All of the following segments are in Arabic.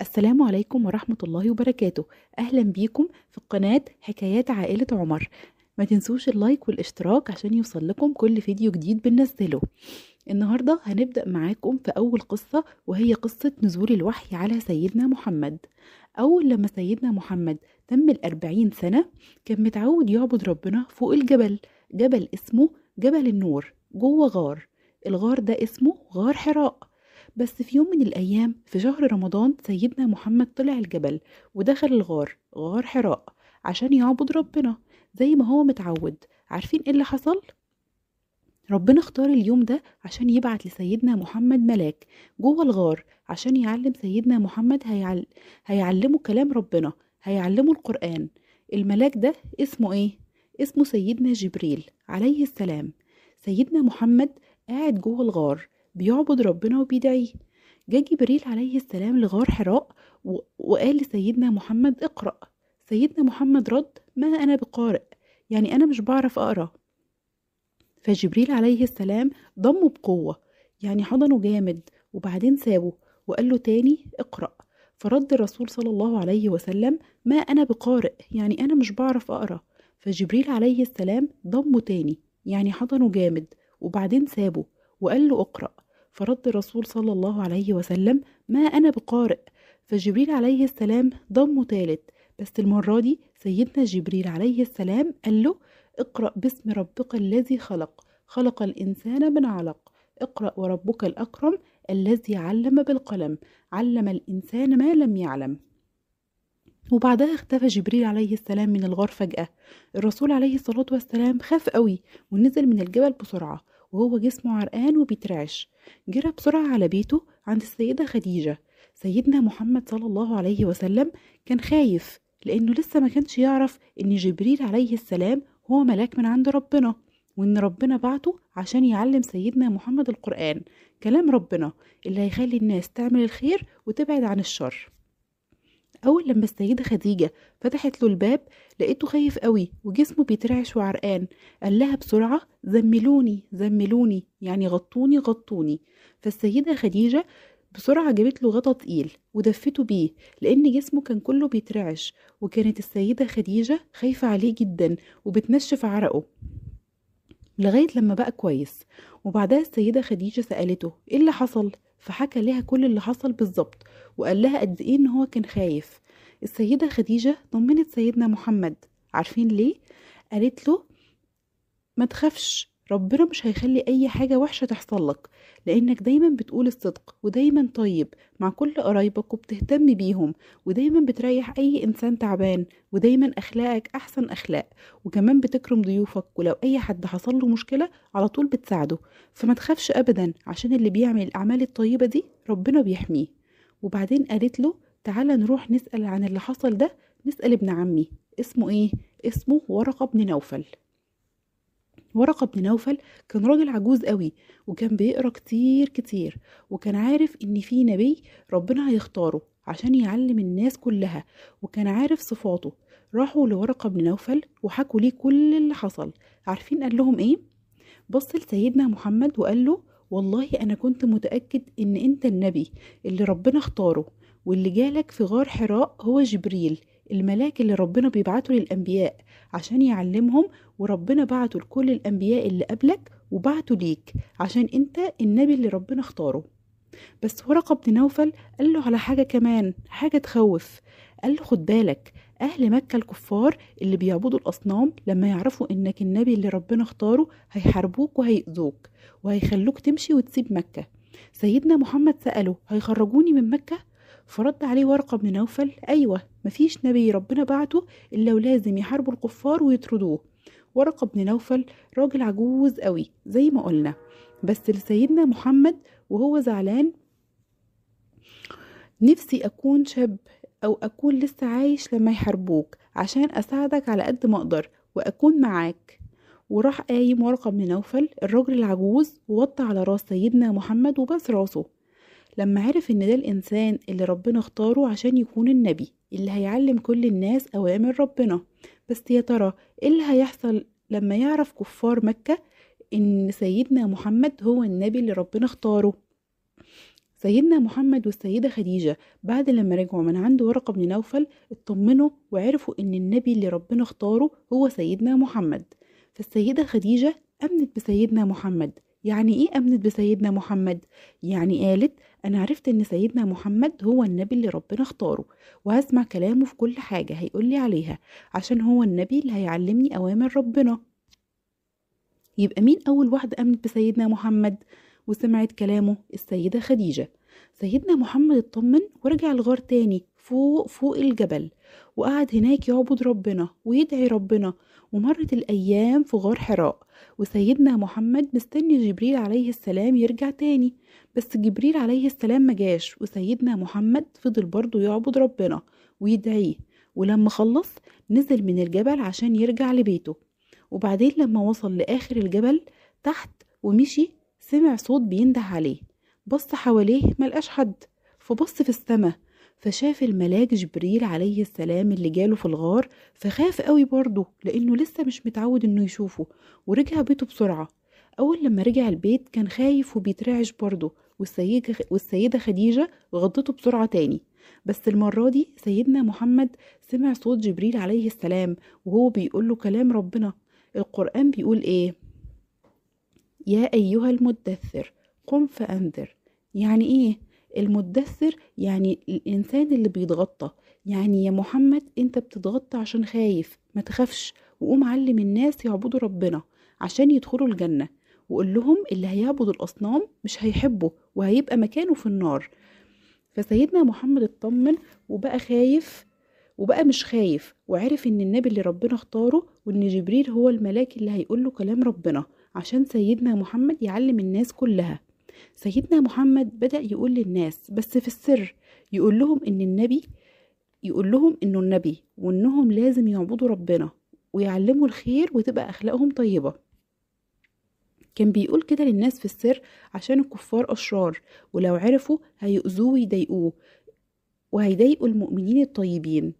السلام عليكم ورحمة الله وبركاته أهلا بيكم في قناة حكايات عائلة عمر ما تنسوش اللايك والاشتراك عشان يوصل لكم كل فيديو جديد بننزله النهاردة هنبدأ معاكم في أول قصة وهي قصة نزول الوحي على سيدنا محمد أول لما سيدنا محمد تم الأربعين سنة كان متعود يعبد ربنا فوق الجبل جبل اسمه جبل النور جوه غار الغار ده اسمه غار حراء بس في يوم من الأيام في شهر رمضان سيدنا محمد طلع الجبل ودخل الغار غار حراء عشان يعبد ربنا زي ما هو متعود عارفين ايه اللي حصل؟ ربنا اختار اليوم ده عشان يبعت لسيدنا محمد ملاك جوه الغار عشان يعلم سيدنا محمد هيعل... هيعلمه كلام ربنا هيعلمه القرآن الملاك ده اسمه ايه؟ اسمه سيدنا جبريل عليه السلام سيدنا محمد قاعد جوه الغار بيعبد ربنا وبيدعيه جه جبريل عليه السلام لغار حراء وقال لسيدنا محمد اقرأ سيدنا محمد رد ما أنا بقارئ يعني أنا مش بعرف أقرأ فجبريل عليه السلام ضمه بقوة يعني حضنه جامد وبعدين سابه وقال له تاني اقرأ فرد الرسول صلى الله عليه وسلم ما أنا بقارئ يعني أنا مش بعرف أقرأ فجبريل عليه السلام ضمه تاني يعني حضنه جامد وبعدين سابه وقال له اقرأ فرد الرسول صلى الله عليه وسلم ما أنا بقارئ فجبريل عليه السلام ضمه ثالث بس المرة دي سيدنا جبريل عليه السلام قال له اقرأ باسم ربك الذي خلق خلق الإنسان من علق اقرأ وربك الأكرم الذي علم بالقلم علم الإنسان ما لم يعلم وبعدها اختفى جبريل عليه السلام من الغار فجأة الرسول عليه الصلاة والسلام خاف قوي ونزل من الجبل بسرعة وهو جسمه عرقان وبيترعش جرى بسرعة على بيته عند السيدة خديجة سيدنا محمد صلى الله عليه وسلم كان خايف لأنه لسه ما كانش يعرف إن جبريل عليه السلام هو ملاك من عند ربنا وإن ربنا بعته عشان يعلم سيدنا محمد القرآن كلام ربنا اللي هيخلي الناس تعمل الخير وتبعد عن الشر أول لما السيدة خديجة فتحت له الباب لقيته خايف قوي وجسمه بيترعش وعرقان قال لها بسرعة زملوني زملوني يعني غطوني غطوني فالسيدة خديجة بسرعة جابت له غطا تقيل ودفته بيه لأن جسمه كان كله بيترعش وكانت السيدة خديجة خايفة عليه جدا وبتنشف عرقه لغاية لما بقى كويس وبعدها السيدة خديجة سألته إيه اللي حصل؟ فحكى لها كل اللي حصل بالظبط وقال لها قد ايه ان هو كان خايف السيدة خديجة طمنت سيدنا محمد عارفين ليه قالت له ما تخافش ربنا مش هيخلي أي حاجة وحشة تحصل لك لأنك دايما بتقول الصدق ودايما طيب مع كل قرايبك وبتهتم بيهم ودايما بتريح أي إنسان تعبان ودايما أخلاقك أحسن أخلاق وكمان بتكرم ضيوفك ولو أي حد حصل له مشكلة على طول بتساعده فما تخافش أبدا عشان اللي بيعمل الأعمال الطيبة دي ربنا بيحميه وبعدين قالت له تعالى نروح نسأل عن اللي حصل ده نسأل ابن عمي اسمه ايه؟ اسمه ورقة بن نوفل ورقة بن نوفل كان راجل عجوز قوي وكان بيقرا كتير كتير وكان عارف ان في نبي ربنا هيختاره عشان يعلم الناس كلها وكان عارف صفاته راحوا لورقة بن نوفل وحكوا ليه كل اللي حصل عارفين قال لهم ايه بص لسيدنا محمد وقال له والله انا كنت متأكد ان انت النبي اللي ربنا اختاره واللي جالك في غار حراء هو جبريل الملاك اللي ربنا بيبعته للأنبياء عشان يعلمهم وربنا بعته لكل الأنبياء اللي قبلك وبعته ليك عشان أنت النبي اللي ربنا اختاره بس ورقة بن نوفل قال له على حاجة كمان حاجة تخوف قال له خد بالك أهل مكة الكفار اللي بيعبدوا الأصنام لما يعرفوا إنك النبي اللي ربنا اختاره هيحاربوك وهيأذوك وهيخلوك تمشي وتسيب مكة سيدنا محمد سأله هيخرجوني من مكة؟ فرد عليه ورقة بن نوفل أيوة مفيش نبي ربنا بعته إلا ولازم يحاربوا الكفار ويطردوه ورقة بن نوفل راجل عجوز قوي زي ما قلنا بس لسيدنا محمد وهو زعلان نفسي أكون شاب أو أكون لسه عايش لما يحاربوك عشان أساعدك على قد ما أقدر وأكون معاك وراح قايم ورقة بن نوفل الراجل العجوز ووطى على راس سيدنا محمد وبس راسه لما عرف ان ده الانسان اللي ربنا اختاره عشان يكون النبي اللي هيعلم كل الناس اوامر ربنا بس يا ترى ايه اللي هيحصل لما يعرف كفار مكة ان سيدنا محمد هو النبي اللي ربنا اختاره سيدنا محمد والسيدة خديجة بعد لما رجعوا من عند ورقة بن نوفل اطمنوا وعرفوا ان النبي اللي ربنا اختاره هو سيدنا محمد فالسيدة خديجة امنت بسيدنا محمد يعني إيه أمنت بسيدنا محمد؟ يعني قالت أنا عرفت إن سيدنا محمد هو النبي اللي ربنا اختاره وهسمع كلامه في كل حاجة هيقولي عليها عشان هو النبي اللي هيعلمني أوامر ربنا يبقى مين أول واحدة أمنت بسيدنا محمد؟ وسمعت كلامه السيدة خديجة سيدنا محمد اطمن ورجع الغار تاني فوق فوق الجبل وقعد هناك يعبد ربنا ويدعي ربنا ومرت الأيام في غار حراء وسيدنا محمد مستني جبريل عليه السلام يرجع تاني بس جبريل عليه السلام مجاش وسيدنا محمد فضل برضه يعبد ربنا ويدعيه ولما خلص نزل من الجبل عشان يرجع لبيته وبعدين لما وصل لآخر الجبل تحت ومشي سمع صوت بينده عليه بص حواليه ملقاش حد فبص في السماء فشاف الملاك جبريل عليه السلام اللي جاله في الغار فخاف قوي برضه لأنه لسه مش متعود إنه يشوفه ورجع بيته بسرعة أول لما رجع البيت كان خايف وبيترعش برضه والسيدة, والسيدة خديجة غضته بسرعة تاني بس المرة دي سيدنا محمد سمع صوت جبريل عليه السلام وهو بيقول له كلام ربنا القرآن بيقول إيه؟ يا أيها المدثر قم فأنذر يعني إيه؟ المدثر يعني الإنسان اللي بيتغطى يعني يا محمد أنت بتتغطى عشان خايف ما تخافش وقوم علم الناس يعبدوا ربنا عشان يدخلوا الجنة وقول لهم اللي هيعبد الأصنام مش هيحبه وهيبقى مكانه في النار فسيدنا محمد اطمن وبقى خايف وبقى مش خايف وعرف ان النبي اللي ربنا اختاره وان جبريل هو الملاك اللي هيقول له كلام ربنا عشان سيدنا محمد يعلم الناس كلها سيدنا محمد بدأ يقول للناس بس في السر يقول لهم إن النبي يقول لهم إنه النبي وإنهم لازم يعبدوا ربنا ويعلموا الخير وتبقى أخلاقهم طيبة كان بيقول كده للناس في السر عشان الكفار أشرار ولو عرفوا هيؤذوه ويضايقوه وهيضايقوا المؤمنين الطيبين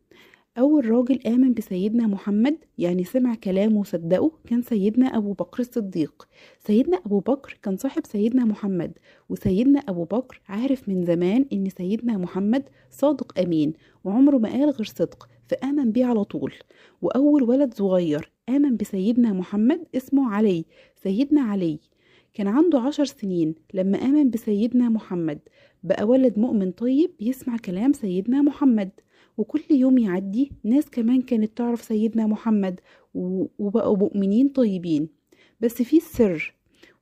أول راجل آمن بسيدنا محمد يعني سمع كلامه وصدقه كان سيدنا أبو بكر الصديق سيدنا أبو بكر كان صاحب سيدنا محمد وسيدنا أبو بكر عارف من زمان إن سيدنا محمد صادق أمين وعمره ما قال غير صدق فآمن بيه على طول وأول ولد صغير آمن بسيدنا محمد اسمه علي سيدنا علي كان عنده عشر سنين لما آمن بسيدنا محمد بقى ولد مؤمن طيب يسمع كلام سيدنا محمد وكل يوم يعدي ناس كمان كانت تعرف سيدنا محمد وبقوا مؤمنين طيبين بس في سر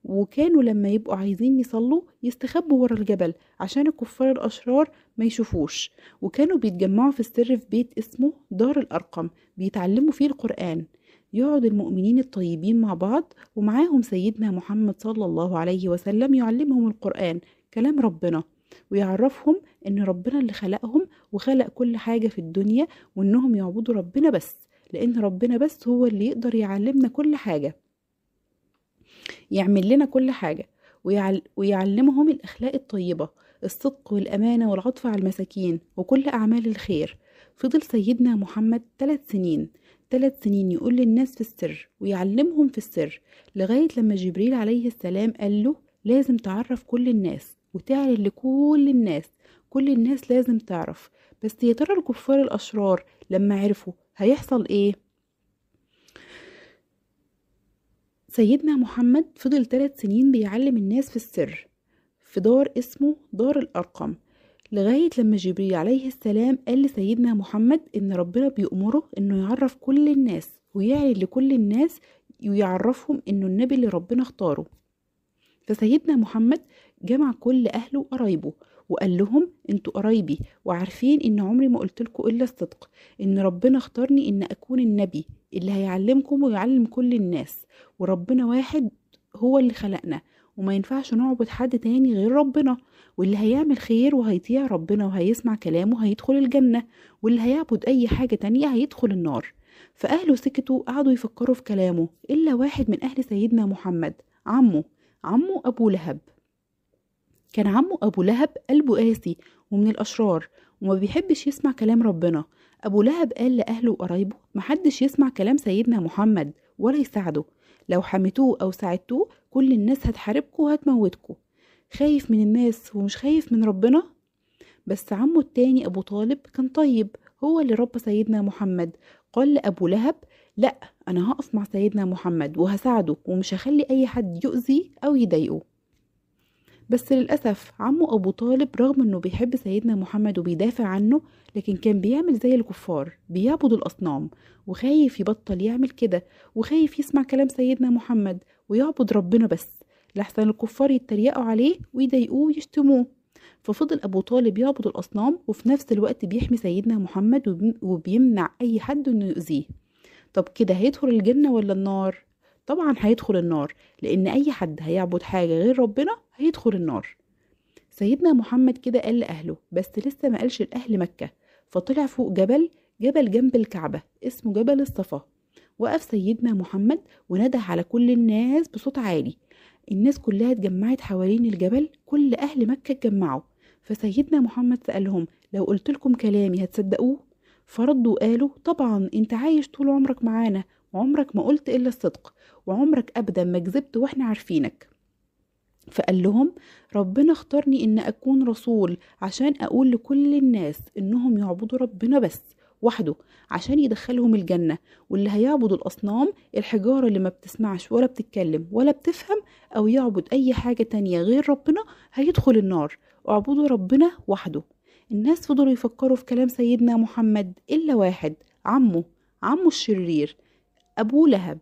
وكانوا لما يبقوا عايزين يصلوا يستخبوا ورا الجبل عشان الكفار الأشرار ما يشوفوش وكانوا بيتجمعوا في السر في بيت اسمه دار الأرقم بيتعلموا فيه القرآن يقعد المؤمنين الطيبين مع بعض ومعاهم سيدنا محمد صلى الله عليه وسلم يعلمهم القرآن كلام ربنا ويعرفهم ان ربنا اللي خلقهم وخلق كل حاجه في الدنيا وانهم يعبدوا ربنا بس لان ربنا بس هو اللي يقدر يعلمنا كل حاجه يعمل لنا كل حاجه ويعلمهم الاخلاق الطيبه الصدق والامانه والعطف على المساكين وكل اعمال الخير فضل سيدنا محمد ثلاث سنين ثلاث سنين يقول للناس في السر ويعلمهم في السر لغاية لما جبريل عليه السلام قال له لازم تعرف كل الناس وتعلن لكل الناس كل الناس لازم تعرف بس يا ترى الكفار الأشرار لما عرفوا هيحصل إيه؟ سيدنا محمد فضل ثلاث سنين بيعلم الناس في السر في دار اسمه دار الأرقم لغاية لما جبريل عليه السلام قال لسيدنا محمد إن ربنا بيأمره إنه يعرف كل الناس ويعلن لكل الناس ويعرفهم إنه النبي اللي ربنا اختاره فسيدنا محمد جمع كل أهله وقرايبه وقال لهم انتوا قرايبي وعارفين ان عمري ما قلت لكم الا الصدق ان ربنا اختارني ان اكون النبي اللي هيعلمكم ويعلم كل الناس وربنا واحد هو اللي خلقنا وما ينفعش نعبد حد تاني غير ربنا واللي هيعمل خير وهيطيع ربنا وهيسمع كلامه هيدخل الجنة واللي هيعبد أي حاجة تانية هيدخل النار فأهله سكتوا قعدوا يفكروا في كلامه إلا واحد من أهل سيدنا محمد عمه عمه أبو لهب كان عمه أبو لهب قلبه قاسي ومن الأشرار وما بيحبش يسمع كلام ربنا أبو لهب قال لأهله وقرايبه محدش يسمع كلام سيدنا محمد ولا يساعده لو حميتوه أو ساعدتوه كل الناس هتحاربكوا وهتموتكوا خايف من الناس ومش خايف من ربنا بس عمه التاني أبو طالب كان طيب هو اللي ربى سيدنا محمد قال لأبو لهب لأ أنا هقف مع سيدنا محمد وهساعده ومش هخلي أي حد يؤذي أو يضايقه بس للأسف عمه أبو طالب رغم أنه بيحب سيدنا محمد وبيدافع عنه لكن كان بيعمل زي الكفار بيعبد الأصنام وخايف يبطل يعمل كده وخايف يسمع كلام سيدنا محمد ويعبد ربنا بس لحسن الكفار يتريقوا عليه ويضايقوه ويشتموه ففضل أبو طالب يعبد الأصنام وفي نفس الوقت بيحمي سيدنا محمد وبيمنع أي حد إنه يؤذيه طب كده هيدخل الجنة ولا النار؟ طبعا هيدخل النار لأن أي حد هيعبد حاجة غير ربنا هيدخل النار سيدنا محمد كده قال لأهله بس لسه ما قالش لأهل مكة فطلع فوق جبل جبل جنب الكعبة اسمه جبل الصفا وقف سيدنا محمد ونده على كل الناس بصوت عالي الناس كلها اتجمعت حوالين الجبل كل أهل مكة اتجمعوا فسيدنا محمد سألهم لو قلت لكم كلامي هتصدقوه فردوا قالوا طبعا انت عايش طول عمرك معانا وعمرك ما قلت إلا الصدق وعمرك أبدا ما كذبت وإحنا عارفينك فقال لهم ربنا اختارني ان اكون رسول عشان اقول لكل الناس انهم يعبدوا ربنا بس وحده عشان يدخلهم الجنة واللي هيعبد الأصنام الحجارة اللي ما بتسمعش ولا بتتكلم ولا بتفهم أو يعبد أي حاجة تانية غير ربنا هيدخل النار اعبدوا ربنا وحده الناس فضلوا يفكروا في كلام سيدنا محمد إلا واحد عمه عمه الشرير أبو لهب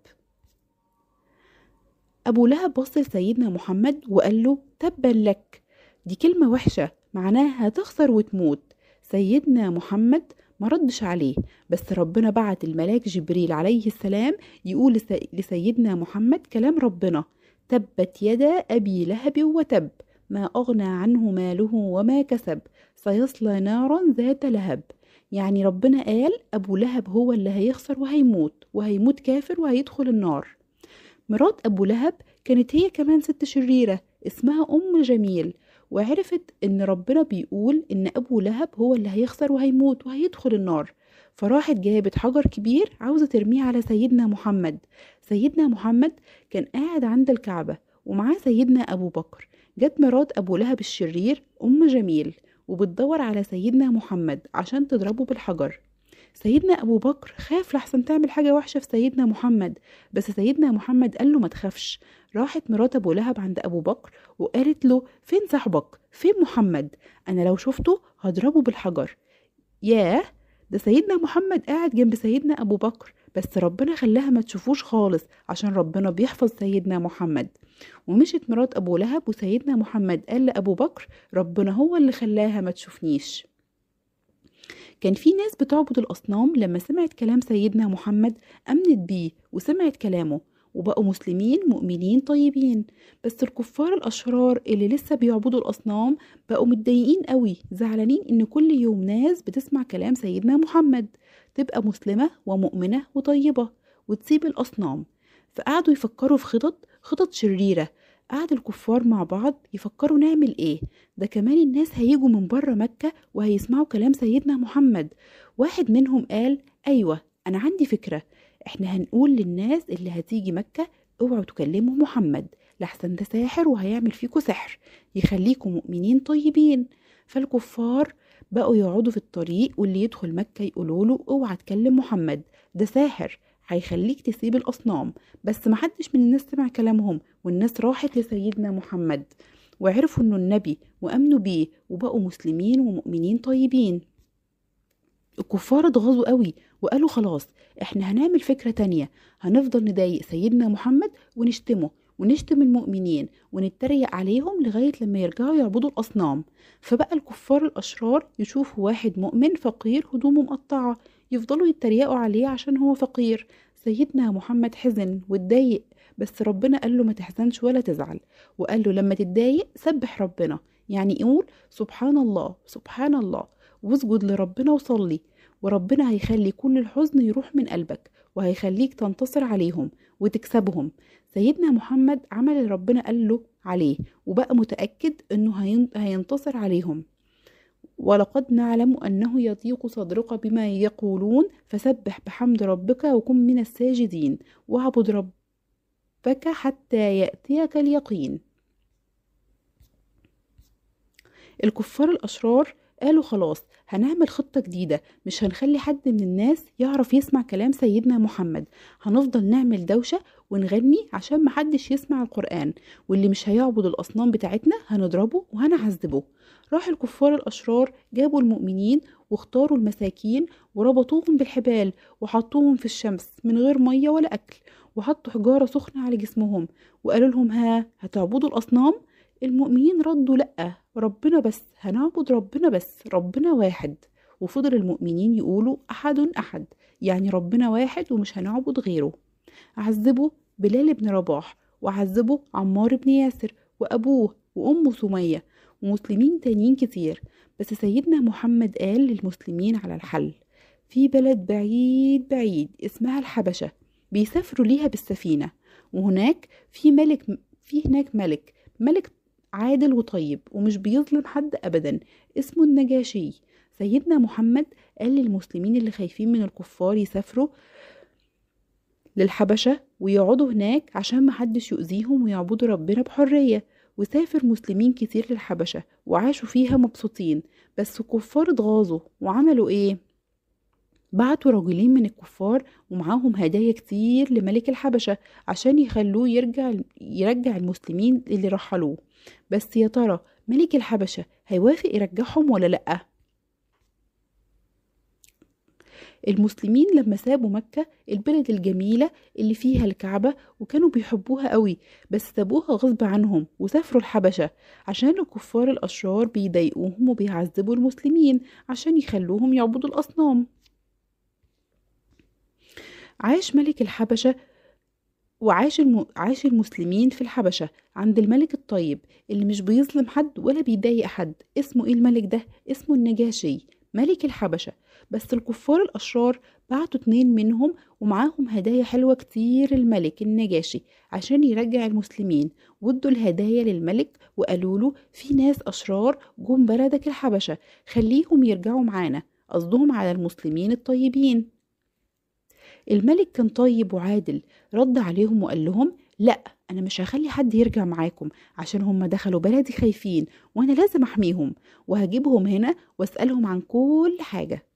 أبو لهب بص لسيدنا محمد وقال له تبا لك دي كلمة وحشة معناها هتخسر وتموت سيدنا محمد ما ردش عليه بس ربنا بعت الملاك جبريل عليه السلام يقول لسيدنا محمد كلام ربنا تبت يدا أبي لهب وتب ما أغنى عنه ماله وما كسب سيصلى نارا ذات لهب يعني ربنا قال أبو لهب هو اللي هيخسر وهيموت وهيموت كافر وهيدخل النار مرات أبو لهب كانت هي كمان ست شريرة اسمها أم جميل وعرفت إن ربنا بيقول إن أبو لهب هو اللي هيخسر وهيموت وهيدخل النار فراحت جابت حجر كبير عاوزة ترميه على سيدنا محمد سيدنا محمد كان قاعد عند الكعبة ومعاه سيدنا أبو بكر جت مرات أبو لهب الشرير أم جميل وبتدور على سيدنا محمد عشان تضربه بالحجر سيدنا أبو بكر خاف لحسن تعمل حاجة وحشة في سيدنا محمد بس سيدنا محمد قال له ما تخافش راحت مرات أبو لهب عند أبو بكر وقالت له فين صاحبك فين محمد أنا لو شفته هضربه بالحجر ياه ده سيدنا محمد قاعد جنب سيدنا أبو بكر بس ربنا خلاها ما تشوفوش خالص عشان ربنا بيحفظ سيدنا محمد ومشت مرات أبو لهب وسيدنا محمد قال لأبو بكر ربنا هو اللي خلاها ما تشوفنيش كان في ناس بتعبد الأصنام لما سمعت كلام سيدنا محمد أمنت بيه وسمعت كلامه وبقوا مسلمين مؤمنين طيبين بس الكفار الأشرار اللي لسه بيعبدوا الأصنام بقوا متضايقين قوي زعلانين إن كل يوم ناس بتسمع كلام سيدنا محمد تبقى مسلمة ومؤمنة وطيبة وتسيب الأصنام فقعدوا يفكروا في خطط خطط شريرة قعد الكفار مع بعض يفكروا نعمل ايه ده كمان الناس هيجوا من بره مكة وهيسمعوا كلام سيدنا محمد واحد منهم قال ايوه انا عندي فكرة احنا هنقول للناس اللي هتيجي مكة اوعوا تكلموا محمد لحسن ده ساحر وهيعمل فيكوا سحر يخليكوا مؤمنين طيبين فالكفار بقوا يقعدوا في الطريق واللي يدخل مكة يقولوا له اوعى تكلم محمد ده ساحر هيخليك تسيب الأصنام بس محدش من الناس سمع كلامهم والناس راحت لسيدنا محمد وعرفوا انه النبي وامنوا بيه وبقوا مسلمين ومؤمنين طيبين الكفار اتغاظوا قوي وقالوا خلاص احنا هنعمل فكرة تانية هنفضل نضايق سيدنا محمد ونشتمه ونشتم المؤمنين ونتريق عليهم لغاية لما يرجعوا يعبدوا الأصنام فبقى الكفار الأشرار يشوفوا واحد مؤمن فقير هدومه مقطعة يفضلوا يتريقوا عليه عشان هو فقير سيدنا محمد حزن واتضايق بس ربنا قال له ما تحزنش ولا تزعل وقال له لما تتضايق سبح ربنا يعني قول سبحان الله سبحان الله واسجد لربنا وصلي وربنا هيخلي كل الحزن يروح من قلبك وهيخليك تنتصر عليهم وتكسبهم سيدنا محمد عمل اللي ربنا قال له عليه وبقى متأكد انه هينتصر عليهم ولقد نعلم أنه يضيق صدرك بما يقولون فسبح بحمد ربك وكن من الساجدين واعبد ربك حتى يأتيك اليقين الكفار الأشرار قالوا خلاص هنعمل خطة جديدة مش هنخلي حد من الناس يعرف يسمع كلام سيدنا محمد هنفضل نعمل دوشة ونغني عشان محدش يسمع القرآن واللي مش هيعبد الأصنام بتاعتنا هنضربه وهنعذبه راح الكفار الأشرار جابوا المؤمنين واختاروا المساكين وربطوهم بالحبال وحطوهم في الشمس من غير مية ولا أكل وحطوا حجارة سخنة على جسمهم وقالوا لهم ها هتعبدوا الأصنام المؤمنين ردوا لأ ربنا بس هنعبد ربنا بس ربنا واحد وفضل المؤمنين يقولوا أحد أحد يعني ربنا واحد ومش هنعبد غيره عذبوا بلال بن رباح وعذبوا عمار بن ياسر وأبوه وأمه سمية ومسلمين تانيين كتير بس سيدنا محمد قال للمسلمين على الحل في بلد بعيد بعيد اسمها الحبشة بيسافروا ليها بالسفينة وهناك في ملك في هناك ملك ملك عادل وطيب ومش بيظلم حد أبدا اسمه النجاشي سيدنا محمد قال للمسلمين اللي خايفين من الكفار يسافروا للحبشة ويقعدوا هناك عشان محدش يؤذيهم ويعبدوا ربنا بحرية وسافر مسلمين كتير للحبشة وعاشوا فيها مبسوطين بس الكفار اتغاظوا وعملوا ايه؟ بعتوا رجلين من الكفار ومعاهم هدايا كتير لملك الحبشة عشان يخلوه يرجع يرجع المسلمين اللي رحلوه بس يا ترى ملك الحبشة هيوافق يرجعهم ولا لأ؟ المسلمين لما سابوا مكة البلد الجميلة اللي فيها الكعبة وكانوا بيحبوها قوي بس سابوها غصب عنهم وسافروا الحبشة عشان الكفار الأشرار بيضايقوهم وبيعذبوا المسلمين عشان يخلوهم يعبدوا الأصنام عاش ملك الحبشة وعاش الم... عاش المسلمين في الحبشة عند الملك الطيب اللي مش بيظلم حد ولا بيضايق حد اسمه ايه الملك ده اسمه النجاشي ملك الحبشة بس الكفار الأشرار بعتوا اتنين منهم ومعاهم هدايا حلوة كتير الملك النجاشي عشان يرجع المسلمين وادوا الهدايا للملك وقالوا له في ناس أشرار جم بلدك الحبشة خليهم يرجعوا معانا قصدهم على المسلمين الطيبين الملك كان طيب وعادل رد عليهم وقال لهم لا أنا مش هخلي حد يرجع معاكم عشان هم دخلوا بلدي خايفين وأنا لازم أحميهم وهجيبهم هنا وأسألهم عن كل حاجة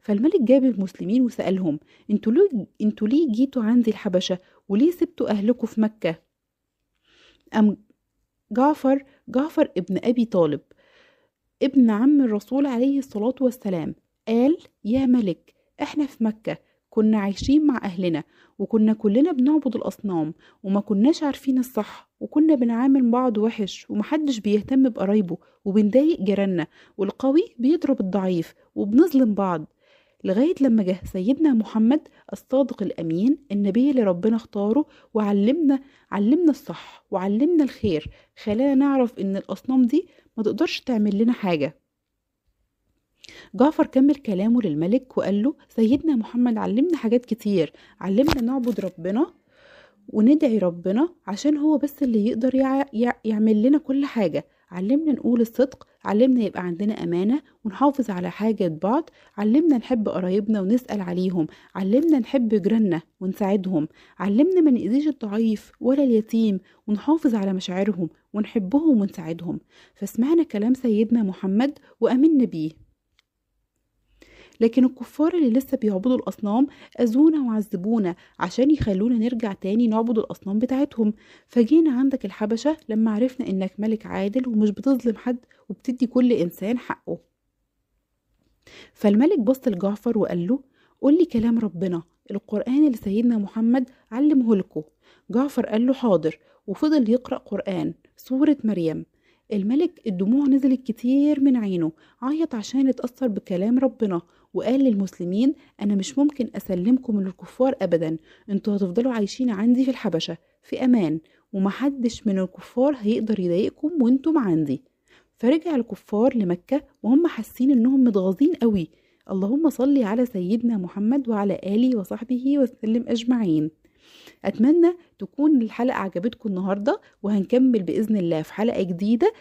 فالملك جاب المسلمين وسألهم انتوا ليه, انتوا ليه جيتوا عندي الحبشة وليه سبتوا أهلكم في مكة أم جعفر جعفر ابن أبي طالب ابن عم الرسول عليه الصلاة والسلام قال يا ملك احنا في مكة كنا عايشين مع أهلنا وكنا كلنا بنعبد الأصنام وما كناش عارفين الصح وكنا بنعامل بعض وحش ومحدش بيهتم بقرايبه وبنضايق جيراننا والقوي بيضرب الضعيف وبنظلم بعض لغاية لما جه سيدنا محمد الصادق الأمين النبي اللي ربنا اختاره وعلمنا علمنا الصح وعلمنا الخير خلانا نعرف إن الأصنام دي ما تقدرش تعمل لنا حاجة جعفر كمل كلامه للملك وقال له سيدنا محمد علمنا حاجات كتير علمنا نعبد ربنا وندعي ربنا عشان هو بس اللي يقدر يعمل لنا كل حاجة علمنا نقول الصدق علمنا يبقى عندنا أمانة ونحافظ على حاجة بعض علمنا نحب قرايبنا ونسأل عليهم علمنا نحب جيراننا ونساعدهم علمنا ما نأذيش الضعيف ولا اليتيم ونحافظ على مشاعرهم ونحبهم ونساعدهم فسمعنا كلام سيدنا محمد وأمنا بيه لكن الكفار اللي لسه بيعبدوا الأصنام أذونا وعذبونا عشان يخلونا نرجع تاني نعبد الأصنام بتاعتهم فجينا عندك الحبشة لما عرفنا إنك ملك عادل ومش بتظلم حد وبتدي كل إنسان حقه فالملك بص لجعفر وقال له قول لي كلام ربنا القرآن اللي سيدنا محمد علمه لكم جعفر قال له حاضر وفضل يقرأ قرآن سورة مريم الملك الدموع نزلت كتير من عينه عيط عشان اتأثر بكلام ربنا وقال للمسلمين أنا مش ممكن أسلمكم للكفار أبدا انتوا هتفضلوا عايشين عندي في الحبشة في أمان ومحدش من الكفار هيقدر يضايقكم وانتم عندي فرجع الكفار لمكة وهم حاسين انهم متغاظين قوي اللهم صلي على سيدنا محمد وعلى آله وصحبه وسلم أجمعين أتمنى تكون الحلقة عجبتكم النهاردة وهنكمل بإذن الله في حلقة جديدة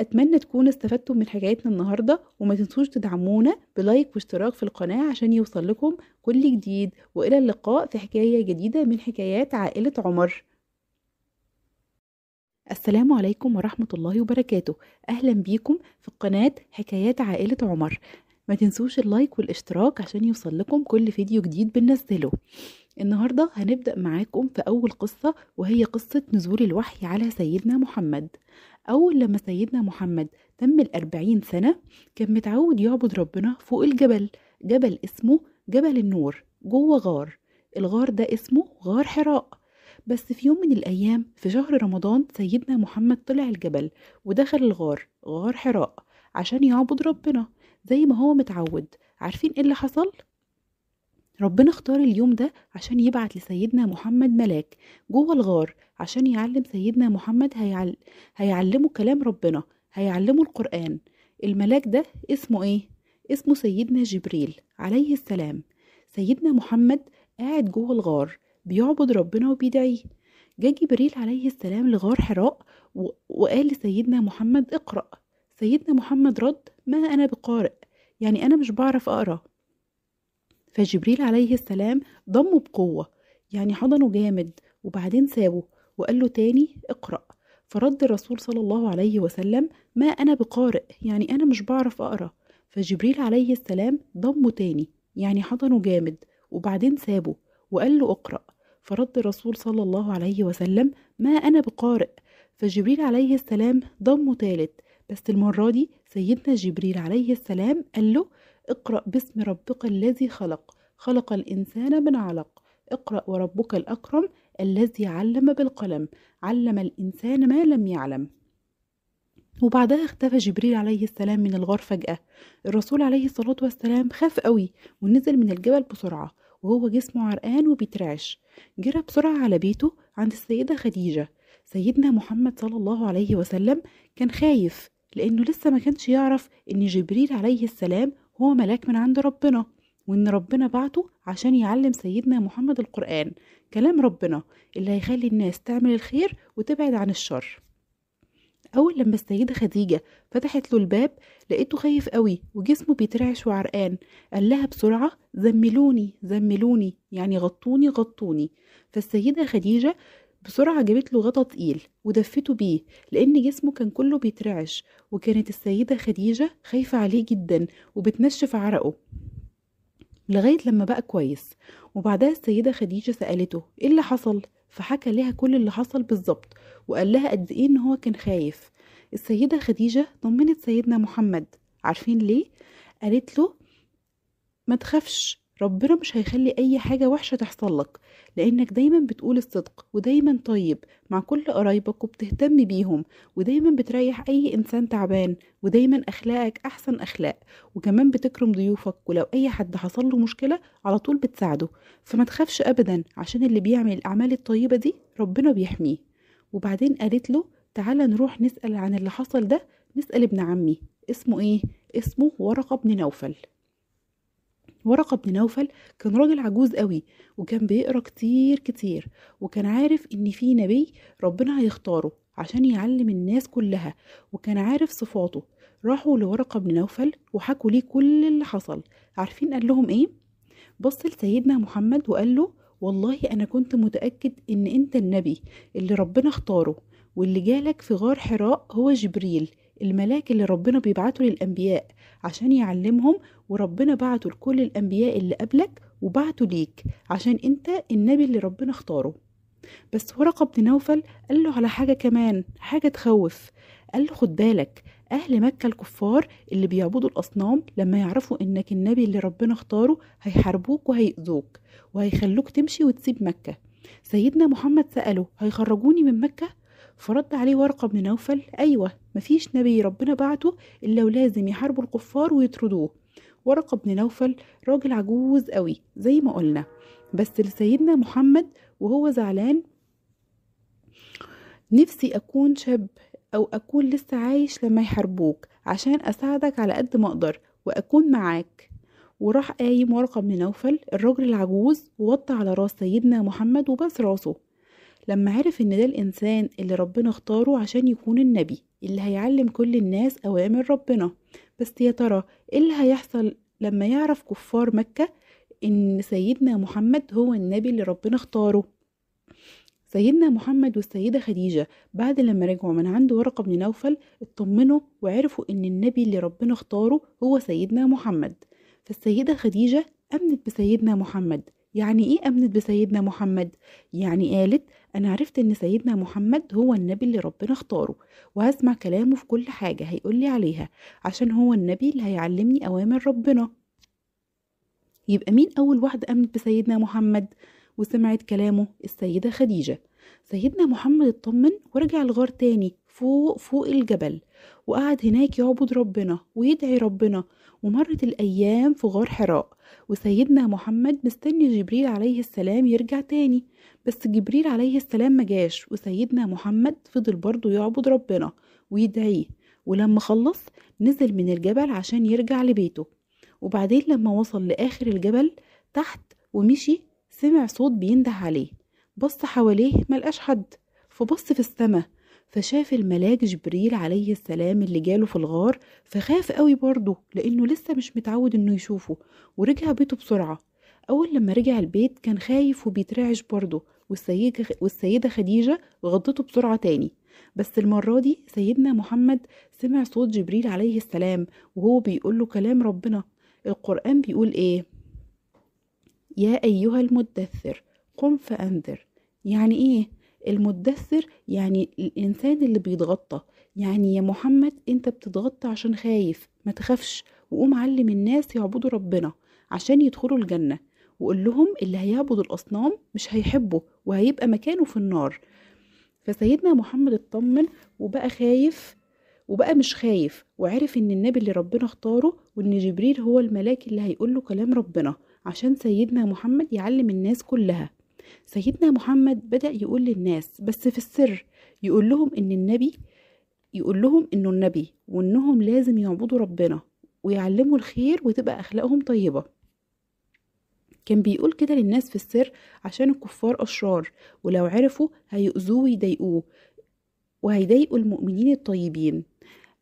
اتمنى تكونوا استفدتم من حكايتنا النهارده وما تنسوش تدعمونا بلايك واشتراك في القناه عشان يوصل لكم كل جديد والى اللقاء في حكايه جديده من حكايات عائله عمر السلام عليكم ورحمة الله وبركاته أهلا بيكم في قناة حكايات عائلة عمر ما تنسوش اللايك والاشتراك عشان يوصل لكم كل فيديو جديد بننزله النهاردة هنبدأ معاكم في أول قصة وهي قصة نزول الوحي على سيدنا محمد أول لما سيدنا محمد تم الأربعين سنة كان متعود يعبد ربنا فوق الجبل جبل اسمه جبل النور جوه غار الغار ده اسمه غار حراء بس في يوم من الأيام في شهر رمضان سيدنا محمد طلع الجبل ودخل الغار غار حراء عشان يعبد ربنا زي ما هو متعود عارفين ايه اللي حصل؟ ربنا اختار اليوم ده عشان يبعت لسيدنا محمد ملاك جوه الغار عشان يعلم سيدنا محمد هيعل... هيعلمه كلام ربنا هيعلمه القرآن الملاك ده اسمه ايه؟ اسمه سيدنا جبريل عليه السلام سيدنا محمد قاعد جوه الغار بيعبد ربنا وبيدعيه جه جبريل عليه السلام لغار حراء و... وقال لسيدنا محمد اقرأ سيدنا محمد رد ما أنا بقارئ يعني أنا مش بعرف أقرأ فجبريل عليه السلام ضمه بقوة يعني حضنه جامد وبعدين سابه وقال له تاني اقرأ فرد الرسول صلى الله عليه وسلم ما أنا بقارئ يعني أنا مش بعرف أقرأ فجبريل عليه السلام ضمه تاني يعني حضنه جامد وبعدين سابه وقال له اقرأ فرد الرسول صلى الله عليه وسلم ما أنا بقارئ فجبريل عليه السلام ضمه تالت بس المرة دي سيدنا جبريل عليه السلام قال له اقرأ باسم ربك الذي خلق خلق الإنسان من علق اقرأ وربك الأكرم الذي علم بالقلم علم الإنسان ما لم يعلم وبعدها اختفى جبريل عليه السلام من الغار فجأة الرسول عليه الصلاة والسلام خاف قوي ونزل من الجبل بسرعة وهو جسمه عرقان وبيترعش جرى بسرعة على بيته عند السيدة خديجة سيدنا محمد صلى الله عليه وسلم كان خايف لأنه لسه ما كانش يعرف إن جبريل عليه السلام هو ملاك من عند ربنا وإن ربنا بعته عشان يعلم سيدنا محمد القرآن كلام ربنا اللي هيخلي الناس تعمل الخير وتبعد عن الشر أول لما السيدة خديجة فتحت له الباب لقيته خايف قوي وجسمه بيترعش وعرقان قال لها بسرعة زملوني زملوني يعني غطوني غطوني فالسيدة خديجة بسرعة جابت له غطا تقيل ودفته بيه لأن جسمه كان كله بيترعش وكانت السيدة خديجة خايفة عليه جدا وبتنشف عرقه لغاية لما بقى كويس وبعدها السيدة خديجة سألته إيه اللي حصل؟ فحكى لها كل اللي حصل بالظبط وقال لها قد إيه إن هو كان خايف السيدة خديجة طمنت سيدنا محمد عارفين ليه؟ قالت له ما تخافش ربنا مش هيخلي اي حاجة وحشة تحصل لك لانك دايما بتقول الصدق ودايما طيب مع كل قرايبك وبتهتم بيهم ودايما بتريح اي انسان تعبان ودايما اخلاقك احسن اخلاق وكمان بتكرم ضيوفك ولو اي حد حصل له مشكلة على طول بتساعده فما تخافش ابدا عشان اللي بيعمل الاعمال الطيبة دي ربنا بيحميه وبعدين قالت له تعالى نروح نسأل عن اللي حصل ده نسأل ابن عمي اسمه ايه اسمه ورقة بن نوفل ورقة بن نوفل كان راجل عجوز قوي وكان بيقرا كتير كتير وكان عارف ان في نبي ربنا هيختاره عشان يعلم الناس كلها وكان عارف صفاته راحوا لورقة بن نوفل وحكوا ليه كل اللي حصل عارفين قال لهم ايه بص لسيدنا محمد وقال له والله انا كنت متأكد ان انت النبي اللي ربنا اختاره واللي جالك في غار حراء هو جبريل الملاك اللي ربنا بيبعته للأنبياء عشان يعلمهم وربنا بعته لكل الأنبياء اللي قبلك وبعته ليك عشان أنت النبي اللي ربنا اختاره بس ورقة بن نوفل قال له على حاجة كمان حاجة تخوف قال له خد بالك أهل مكة الكفار اللي بيعبدوا الأصنام لما يعرفوا إنك النبي اللي ربنا اختاره هيحاربوك وهيؤذوك وهيخلوك تمشي وتسيب مكة سيدنا محمد سأله هيخرجوني من مكة فرد عليه ورقة بن نوفل أيوة مفيش نبي ربنا بعته إلا ولازم يحاربوا الكفار ويطردوه ورقة بن نوفل راجل عجوز قوي زي ما قلنا بس لسيدنا محمد وهو زعلان نفسي أكون شاب أو أكون لسه عايش لما يحاربوك عشان أساعدك على قد ما أقدر وأكون معاك وراح قايم ورقة بن نوفل الراجل العجوز ووطى على راس سيدنا محمد وبس راسه لما عرف ان ده الانسان اللي ربنا اختاره عشان يكون النبي اللي هيعلم كل الناس اوامر ربنا بس يا ترى ايه اللي هيحصل لما يعرف كفار مكة ان سيدنا محمد هو النبي اللي ربنا اختاره سيدنا محمد والسيدة خديجة بعد لما رجعوا من عند ورقة بن نوفل اطمنوا وعرفوا ان النبي اللي ربنا اختاره هو سيدنا محمد فالسيدة خديجة أمنت بسيدنا محمد يعني إيه أمنت بسيدنا محمد؟ يعني قالت أنا عرفت إن سيدنا محمد هو النبي اللي ربنا اختاره وهسمع كلامه في كل حاجة هيقولي عليها عشان هو النبي اللي هيعلمني أوامر ربنا يبقى مين أول واحدة آمنت بسيدنا محمد وسمعت كلامه السيدة خديجة سيدنا محمد اطمن ورجع الغار تاني فوق فوق الجبل وقعد هناك يعبد ربنا ويدعي ربنا ومرت الأيام في غار حراء وسيدنا محمد مستني جبريل عليه السلام يرجع تاني بس جبريل عليه السلام مجاش وسيدنا محمد فضل برضه يعبد ربنا ويدعيه ولما خلص نزل من الجبل عشان يرجع لبيته وبعدين لما وصل لآخر الجبل تحت ومشي سمع صوت بينده عليه بص حواليه ملقاش حد فبص في السماء فشاف الملاك جبريل عليه السلام اللي جاله في الغار فخاف قوي برضه لأنه لسه مش متعود إنه يشوفه ورجع بيته بسرعة أول لما رجع البيت كان خايف وبيترعش برضه والسيدة, والسيدة خديجة غطته بسرعة تاني بس المرة دي سيدنا محمد سمع صوت جبريل عليه السلام وهو بيقول له كلام ربنا القرآن بيقول ايه يا أيها المدثر قم فأنذر يعني ايه المدثر يعني الإنسان اللي بيتغطى يعني يا محمد انت بتتغطى عشان خايف ما تخافش وقوم علم الناس يعبدوا ربنا عشان يدخلوا الجنة وقول لهم اللي هيعبد الأصنام مش هيحبه وهيبقى مكانه في النار فسيدنا محمد اطمن وبقى خايف وبقى مش خايف وعرف ان النبي اللي ربنا اختاره وان جبريل هو الملاك اللي هيقول له كلام ربنا عشان سيدنا محمد يعلم الناس كلها سيدنا محمد بدأ يقول للناس بس في السر يقول لهم ان النبي يقول لهم انه النبي وانهم لازم يعبدوا ربنا ويعلموا الخير وتبقى اخلاقهم طيبه كان بيقول كده للناس في السر عشان الكفار أشرار ولو عرفوا هيؤذوه ويضايقوه وهيضايقوا المؤمنين الطيبين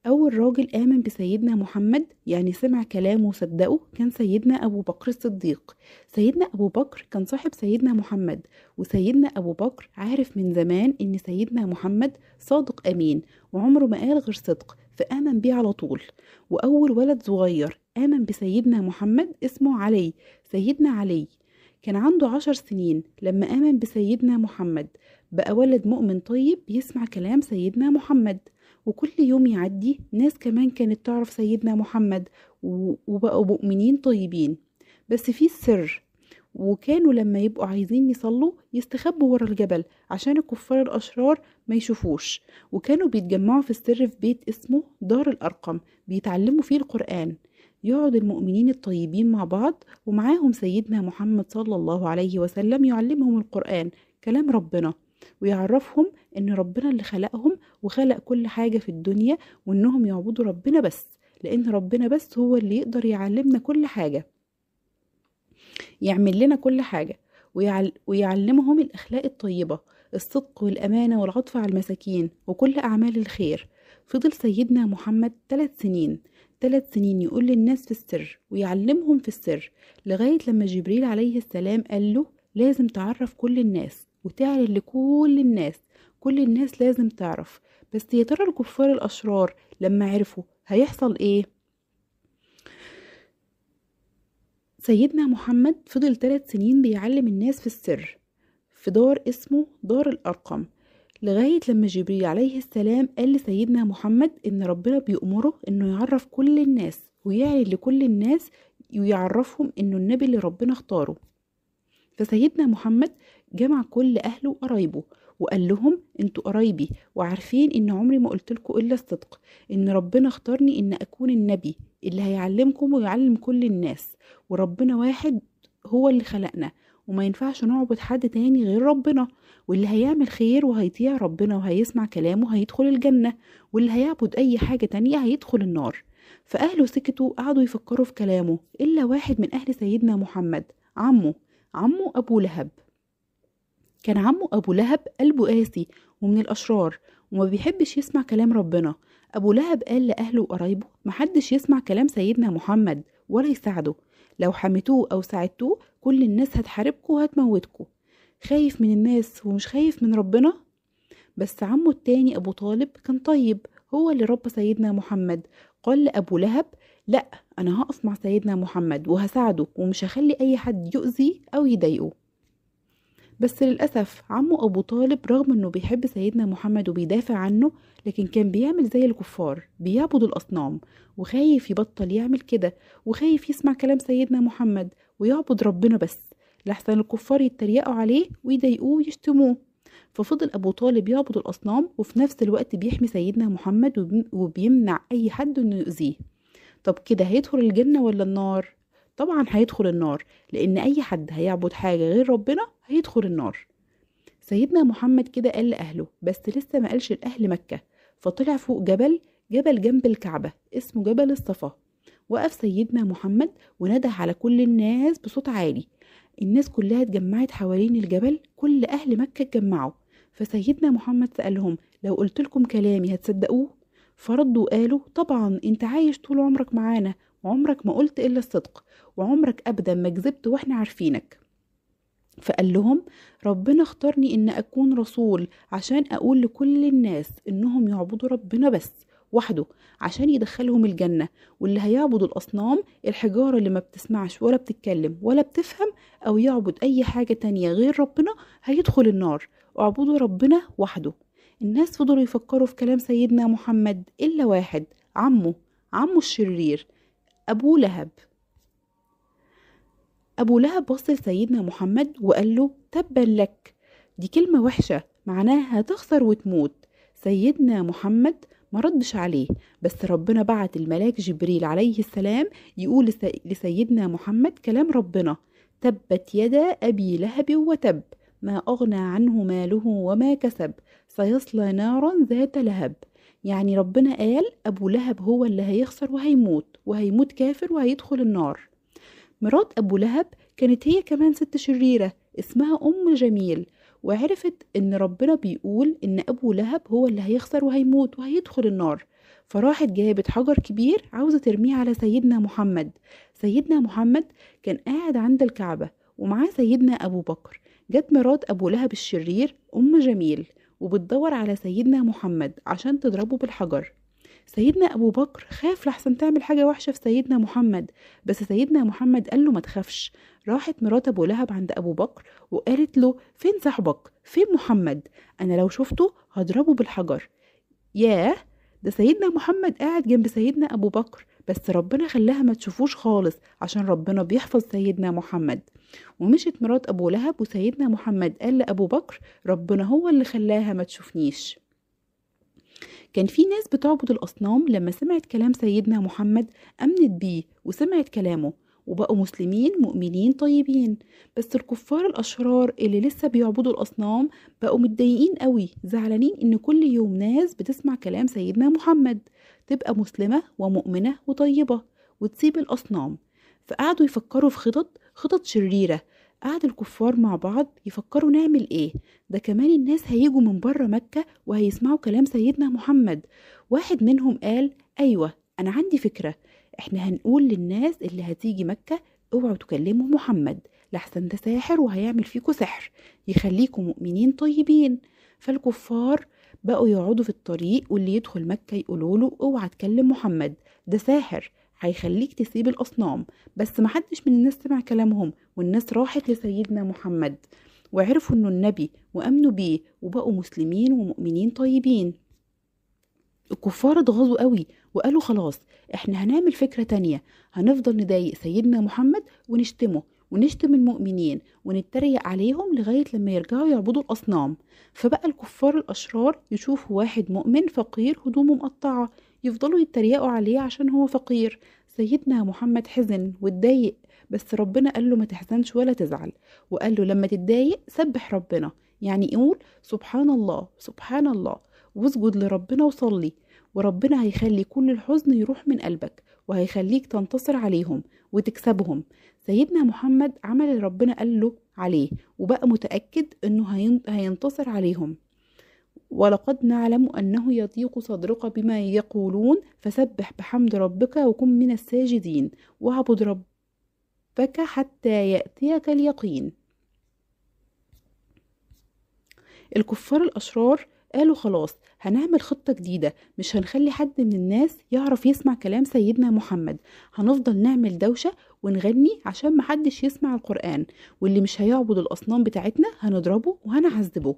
أول راجل آمن بسيدنا محمد يعني سمع كلامه وصدقه كان سيدنا أبو بكر الصديق سيدنا أبو بكر كان صاحب سيدنا محمد وسيدنا أبو بكر عارف من زمان إن سيدنا محمد صادق أمين وعمره ما قال غير صدق فآمن بيه على طول وأول ولد صغير آمن بسيدنا محمد اسمه علي سيدنا علي كان عنده عشر سنين لما آمن بسيدنا محمد بقى ولد مؤمن طيب بيسمع كلام سيدنا محمد وكل يوم يعدي ناس كمان كانت تعرف سيدنا محمد وبقوا مؤمنين طيبين بس في سر وكانوا لما يبقوا عايزين يصلوا يستخبوا ورا الجبل عشان الكفار الأشرار ما يشوفوش وكانوا بيتجمعوا في السر في بيت اسمه دار الأرقم بيتعلموا فيه القرآن يقعد المؤمنين الطيبين مع بعض ومعاهم سيدنا محمد صلى الله عليه وسلم يعلمهم القرآن كلام ربنا ويعرفهم ان ربنا اللي خلقهم وخلق كل حاجة في الدنيا وانهم يعبدوا ربنا بس لان ربنا بس هو اللي يقدر يعلمنا كل حاجة يعمل لنا كل حاجة ويعلمهم الأخلاق الطيبة الصدق والأمانة والعطف على المساكين وكل أعمال الخير فضل سيدنا محمد ثلاث سنين ثلاث سنين يقول للناس في السر ويعلمهم في السر لغاية لما جبريل عليه السلام قال له لازم تعرف كل الناس وتعلن لكل الناس كل الناس لازم تعرف بس يا ترى الكفار الأشرار لما عرفوا هيحصل إيه؟ سيدنا محمد فضل ثلاث سنين بيعلم الناس في السر في دار اسمه دار الأرقم لغاية لما جبريل عليه السلام قال لسيدنا محمد إن ربنا بيأمره إنه يعرف كل الناس ويعلن لكل الناس ويعرفهم إنه النبي اللي ربنا اختاره فسيدنا محمد جمع كل أهله وقرايبه وقال لهم انتوا قرايبي وعارفين ان عمري ما قلت لكم الا الصدق ان ربنا اختارني ان اكون النبي اللي هيعلمكم ويعلم كل الناس وربنا واحد هو اللي خلقنا وما ينفعش نعبد حد تاني غير ربنا واللي هيعمل خير وهيطيع ربنا وهيسمع كلامه هيدخل الجنة واللي هيعبد أي حاجة تانية هيدخل النار فأهله سكتوا قعدوا يفكروا في كلامه إلا واحد من أهل سيدنا محمد عمه عمه أبو لهب كان عمه أبو لهب قلبه قاسي ومن الأشرار وما بيحبش يسمع كلام ربنا أبو لهب قال لأهله وقرايبه محدش يسمع كلام سيدنا محمد ولا يساعده لو حمتوه أو ساعدتوه كل الناس هتحاربكوا وهتموتكوا خايف من الناس ومش خايف من ربنا بس عمه التاني أبو طالب كان طيب هو اللي ربى سيدنا محمد قال لأبو لهب لأ أنا هقف مع سيدنا محمد وهساعده ومش هخلي أي حد يؤذي أو يضايقه بس للأسف عمه أبو طالب رغم أنه بيحب سيدنا محمد وبيدافع عنه لكن كان بيعمل زي الكفار بيعبد الأصنام وخايف يبطل يعمل كده وخايف يسمع كلام سيدنا محمد ويعبد ربنا بس لحسن الكفار يتريقوا عليه ويضايقوه ويشتموه ففضل أبو طالب يعبد الأصنام وفي نفس الوقت بيحمي سيدنا محمد وبيمنع أي حد إنه يؤذيه طب كده هيدخل الجنة ولا النار؟ طبعا هيدخل النار لأن أي حد هيعبد حاجة غير ربنا هيدخل النار سيدنا محمد كده قال لأهله بس لسه ما قالش لأهل مكة فطلع فوق جبل جبل جنب الكعبة اسمه جبل الصفا وقف سيدنا محمد ونده على كل الناس بصوت عالي الناس كلها اتجمعت حوالين الجبل كل أهل مكة اتجمعوا فسيدنا محمد سألهم لو قلت لكم كلامي هتصدقوه فردوا قالوا طبعا انت عايش طول عمرك معانا وعمرك ما قلت إلا الصدق وعمرك أبدا ما كذبت وإحنا عارفينك فقال لهم ربنا اختارني ان اكون رسول عشان اقول لكل الناس انهم يعبدوا ربنا بس وحده عشان يدخلهم الجنة واللي هيعبد الأصنام الحجارة اللي ما بتسمعش ولا بتتكلم ولا بتفهم أو يعبد أي حاجة تانية غير ربنا هيدخل النار اعبدوا ربنا وحده الناس فضلوا يفكروا في كلام سيدنا محمد إلا واحد عمه عمه الشرير أبو لهب أبو لهب بص لسيدنا محمد وقال له تبا لك دي كلمة وحشة معناها هتخسر وتموت سيدنا محمد ما ردش عليه بس ربنا بعت الملاك جبريل عليه السلام يقول لسيدنا محمد كلام ربنا تبت يدا أبي لهب وتب ما أغنى عنه ماله وما كسب سيصلى نارا ذات لهب يعني ربنا قال أبو لهب هو اللي هيخسر وهيموت وهيموت كافر وهيدخل النار مرات أبو لهب كانت هي كمان ست شريرة اسمها أم جميل وعرفت ان ربنا بيقول ان ابو لهب هو اللي هيخسر وهيموت وهيدخل النار فراحت جابت حجر كبير عاوزه ترميه على سيدنا محمد سيدنا محمد كان قاعد عند الكعبه ومعاه سيدنا ابو بكر جت مرات ابو لهب الشرير ام جميل وبتدور على سيدنا محمد عشان تضربه بالحجر سيدنا أبو بكر خاف لحسن تعمل حاجة وحشة في سيدنا محمد بس سيدنا محمد قال له ما تخافش راحت مرات أبو لهب عند أبو بكر وقالت له فين صاحبك فين محمد أنا لو شفته هضربه بالحجر ياه ده سيدنا محمد قاعد جنب سيدنا أبو بكر بس ربنا خلاها ما تشوفوش خالص عشان ربنا بيحفظ سيدنا محمد ومشت مرات أبو لهب وسيدنا محمد قال لأبو بكر ربنا هو اللي خلاها ما تشوفنيش كان في ناس بتعبد الأصنام لما سمعت كلام سيدنا محمد أمنت بيه وسمعت كلامه وبقوا مسلمين مؤمنين طيبين بس الكفار الأشرار اللي لسه بيعبدوا الأصنام بقوا متضايقين قوي زعلانين إن كل يوم ناس بتسمع كلام سيدنا محمد تبقى مسلمة ومؤمنة وطيبة وتسيب الأصنام فقعدوا يفكروا في خطط خطط شريرة قعد الكفار مع بعض يفكروا نعمل ايه ده كمان الناس هيجوا من بره مكة وهيسمعوا كلام سيدنا محمد واحد منهم قال ايوه انا عندي فكرة احنا هنقول للناس اللي هتيجي مكة اوعوا تكلموا محمد لحسن ده ساحر وهيعمل فيكوا سحر يخليكوا مؤمنين طيبين فالكفار بقوا يقعدوا في الطريق واللي يدخل مكة يقولوا له اوعى تكلم محمد ده ساحر هيخليك تسيب الأصنام بس محدش من الناس سمع كلامهم والناس راحت لسيدنا محمد وعرفوا انه النبي وامنوا بيه وبقوا مسلمين ومؤمنين طيبين الكفار اتغاظوا قوي وقالوا خلاص احنا هنعمل فكرة تانية هنفضل نضايق سيدنا محمد ونشتمه ونشتم المؤمنين ونتريق عليهم لغاية لما يرجعوا يعبدوا الأصنام فبقى الكفار الأشرار يشوفوا واحد مؤمن فقير هدومه مقطعة يفضلوا يتريقوا عليه عشان هو فقير سيدنا محمد حزن واتضايق بس ربنا قال له ما تحزنش ولا تزعل وقال له لما تتضايق سبح ربنا يعني يقول سبحان الله سبحان الله واسجد لربنا وصلي وربنا هيخلي كل الحزن يروح من قلبك وهيخليك تنتصر عليهم وتكسبهم سيدنا محمد عمل اللي ربنا قال له عليه وبقى متأكد انه هينتصر عليهم ولقد نعلم أنه يضيق صدرك بما يقولون فسبح بحمد ربك وكن من الساجدين واعبد ربك حتى يأتيك اليقين الكفار الأشرار قالوا خلاص هنعمل خطة جديدة مش هنخلي حد من الناس يعرف يسمع كلام سيدنا محمد هنفضل نعمل دوشة ونغني عشان محدش يسمع القرآن واللي مش هيعبد الأصنام بتاعتنا هنضربه وهنعذبه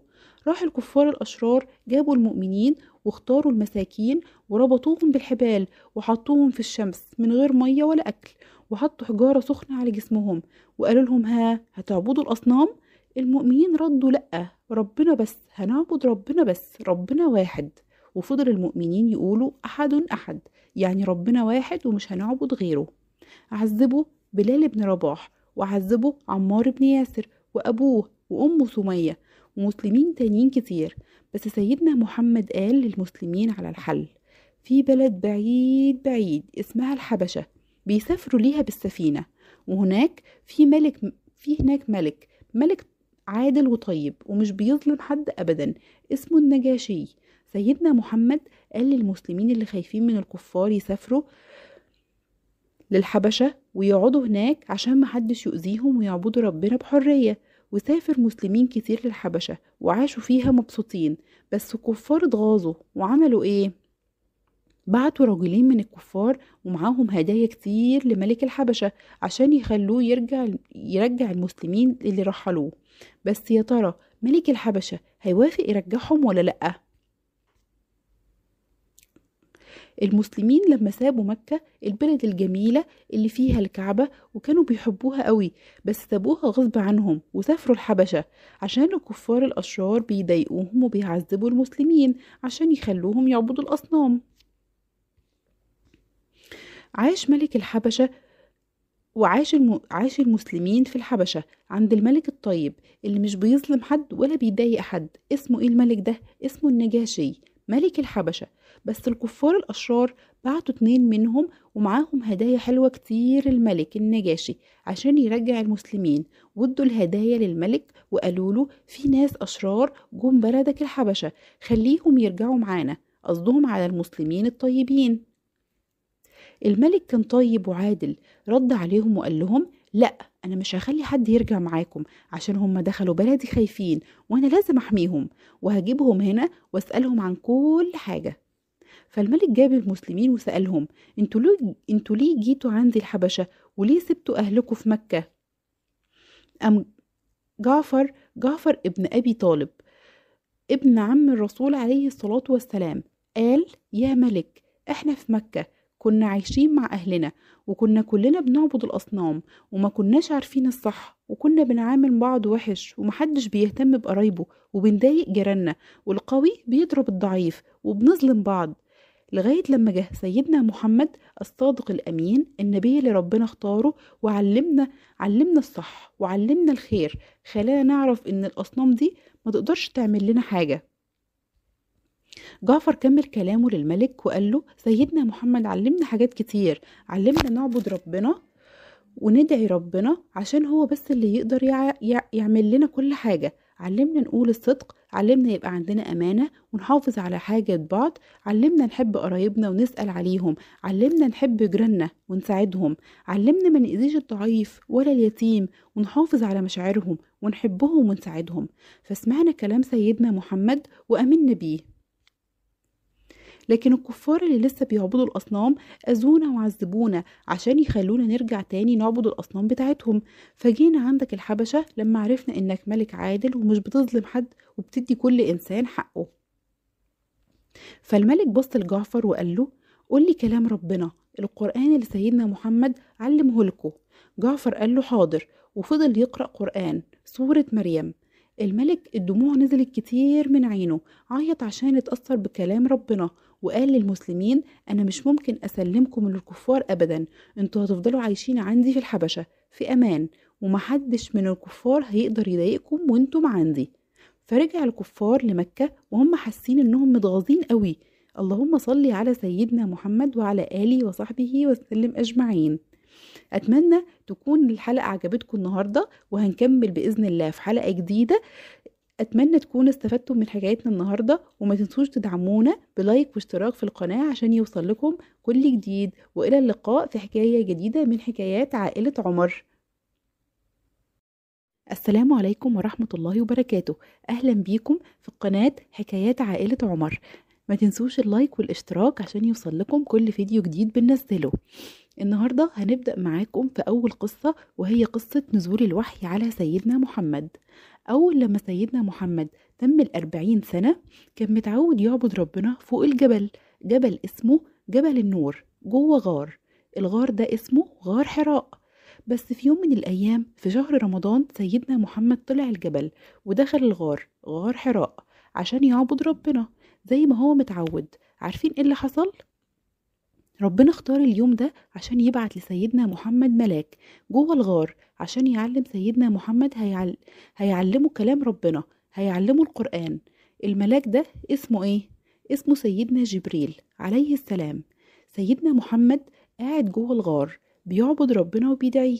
راح الكفار الأشرار جابوا المؤمنين واختاروا المساكين وربطوهم بالحبال وحطوهم في الشمس من غير مية ولا أكل وحطوا حجارة سخنة على جسمهم وقالوا لهم ها هتعبدوا الأصنام المؤمنين ردوا لأ ربنا بس هنعبد ربنا بس ربنا واحد وفضل المؤمنين يقولوا أحد أحد يعني ربنا واحد ومش هنعبد غيره عذبوا بلال بن رباح وعذبوا عمار بن ياسر وأبوه وأم سمية ومسلمين تانيين كتير بس سيدنا محمد قال للمسلمين على الحل في بلد بعيد بعيد اسمها الحبشة بيسافروا ليها بالسفينة وهناك في ملك في هناك ملك ملك عادل وطيب ومش بيظلم حد أبدا اسمه النجاشي سيدنا محمد قال للمسلمين اللي خايفين من الكفار يسافروا للحبشة ويقعدوا هناك عشان محدش يؤذيهم ويعبدوا ربنا بحرية وسافر مسلمين كتير للحبشة وعاشوا فيها مبسوطين بس كفار اتغاظوا وعملوا ايه؟ بعتوا رجلين من الكفار ومعاهم هدايا كتير لملك الحبشة عشان يخلوه يرجع يرجع المسلمين اللي رحلوه بس يا ترى ملك الحبشة هيوافق يرجعهم ولا لأ؟ المسلمين لما سابوا مكة البلد الجميلة اللي فيها الكعبة وكانوا بيحبوها قوي بس سابوها غصب عنهم وسافروا الحبشة عشان الكفار الأشرار بيضايقوهم وبيعذبوا المسلمين عشان يخلوهم يعبدوا الأصنام عاش ملك الحبشة وعاش الم... عاش المسلمين في الحبشة عند الملك الطيب اللي مش بيظلم حد ولا بيضايق حد اسمه ايه الملك ده اسمه النجاشي ملك الحبشة بس الكفار الأشرار بعتوا اتنين منهم ومعاهم هدايا حلوة كتير الملك النجاشي عشان يرجع المسلمين وادوا الهدايا للملك وقالوا له في ناس أشرار جم بلدك الحبشة خليهم يرجعوا معانا قصدهم على المسلمين الطيبين الملك كان طيب وعادل رد عليهم وقال لهم لا انا مش هخلي حد يرجع معاكم عشان هم دخلوا بلدي خايفين وانا لازم احميهم وهجيبهم هنا واسالهم عن كل حاجه فالملك جاب المسلمين وسألهم انتوا ليه, انتوا ليه جيتوا عندي الحبشة وليه سبتوا أهلكوا في مكة أم جعفر جعفر ابن أبي طالب ابن عم الرسول عليه الصلاة والسلام قال يا ملك احنا في مكة كنا عايشين مع أهلنا وكنا كلنا بنعبد الأصنام وما كناش عارفين الصح وكنا بنعامل بعض وحش ومحدش بيهتم بقرايبه وبنضايق جيراننا والقوي بيضرب الضعيف وبنظلم بعض لغاية لما جه سيدنا محمد الصادق الأمين النبي اللي ربنا اختاره وعلمنا علمنا الصح وعلمنا الخير خلانا نعرف إن الأصنام دي ما تقدرش تعمل لنا حاجة جعفر كمل كلامه للملك وقال له سيدنا محمد علمنا حاجات كتير علمنا نعبد ربنا وندعي ربنا عشان هو بس اللي يقدر يعمل لنا كل حاجة علمنا نقول الصدق علمنا يبقى عندنا أمانة ونحافظ على حاجة بعض علمنا نحب قرايبنا ونسأل عليهم علمنا نحب جيراننا ونساعدهم علمنا ما نأذيش الضعيف ولا اليتيم ونحافظ على مشاعرهم ونحبهم ونساعدهم فسمعنا كلام سيدنا محمد وأمنا بيه لكن الكفار اللي لسه بيعبدوا الأصنام أذونا وعذبونا عشان يخلونا نرجع تاني نعبد الأصنام بتاعتهم فجينا عندك الحبشة لما عرفنا إنك ملك عادل ومش بتظلم حد وبتدي كل إنسان حقه فالملك بص لجعفر وقال له قول لي كلام ربنا القرآن اللي سيدنا محمد علمه لكم جعفر قال له حاضر وفضل يقرأ قرآن سورة مريم الملك الدموع نزلت كتير من عينه عيط عشان اتأثر بكلام ربنا وقال للمسلمين أنا مش ممكن أسلمكم للكفار أبدا انتوا هتفضلوا عايشين عندي في الحبشة في أمان ومحدش من الكفار هيقدر يضايقكم وانتم عندي فرجع الكفار لمكة وهم حاسين انهم متغاظين قوي اللهم صل على سيدنا محمد وعلى آله وصحبه وسلم أجمعين أتمنى تكون الحلقة عجبتكم النهاردة وهنكمل بإذن الله في حلقة جديدة اتمنى تكونوا استفدتم من حكايتنا النهارده وما تنسوش تدعمونا بلايك واشتراك في القناه عشان يوصل لكم كل جديد والى اللقاء في حكايه جديده من حكايات عائله عمر السلام عليكم ورحمه الله وبركاته اهلا بيكم في قناه حكايات عائله عمر ما تنسوش اللايك والاشتراك عشان يوصل لكم كل فيديو جديد بننزله النهاردة هنبدأ معاكم في أول قصة وهي قصة نزول الوحي على سيدنا محمد أول لما سيدنا محمد تم الأربعين سنة كان متعود يعبد ربنا فوق الجبل جبل اسمه جبل النور جوه غار الغار ده اسمه غار حراء بس في يوم من الأيام في شهر رمضان سيدنا محمد طلع الجبل ودخل الغار غار حراء عشان يعبد ربنا زي ما هو متعود عارفين ايه اللي حصل؟ ربنا اختار اليوم ده عشان يبعت لسيدنا محمد ملاك جوه الغار عشان يعلم سيدنا محمد هيعل... هيعلمه كلام ربنا هيعلمه القرآن الملاك ده اسمه ايه؟ اسمه سيدنا جبريل عليه السلام سيدنا محمد قاعد جوه الغار بيعبد ربنا وبيدعيه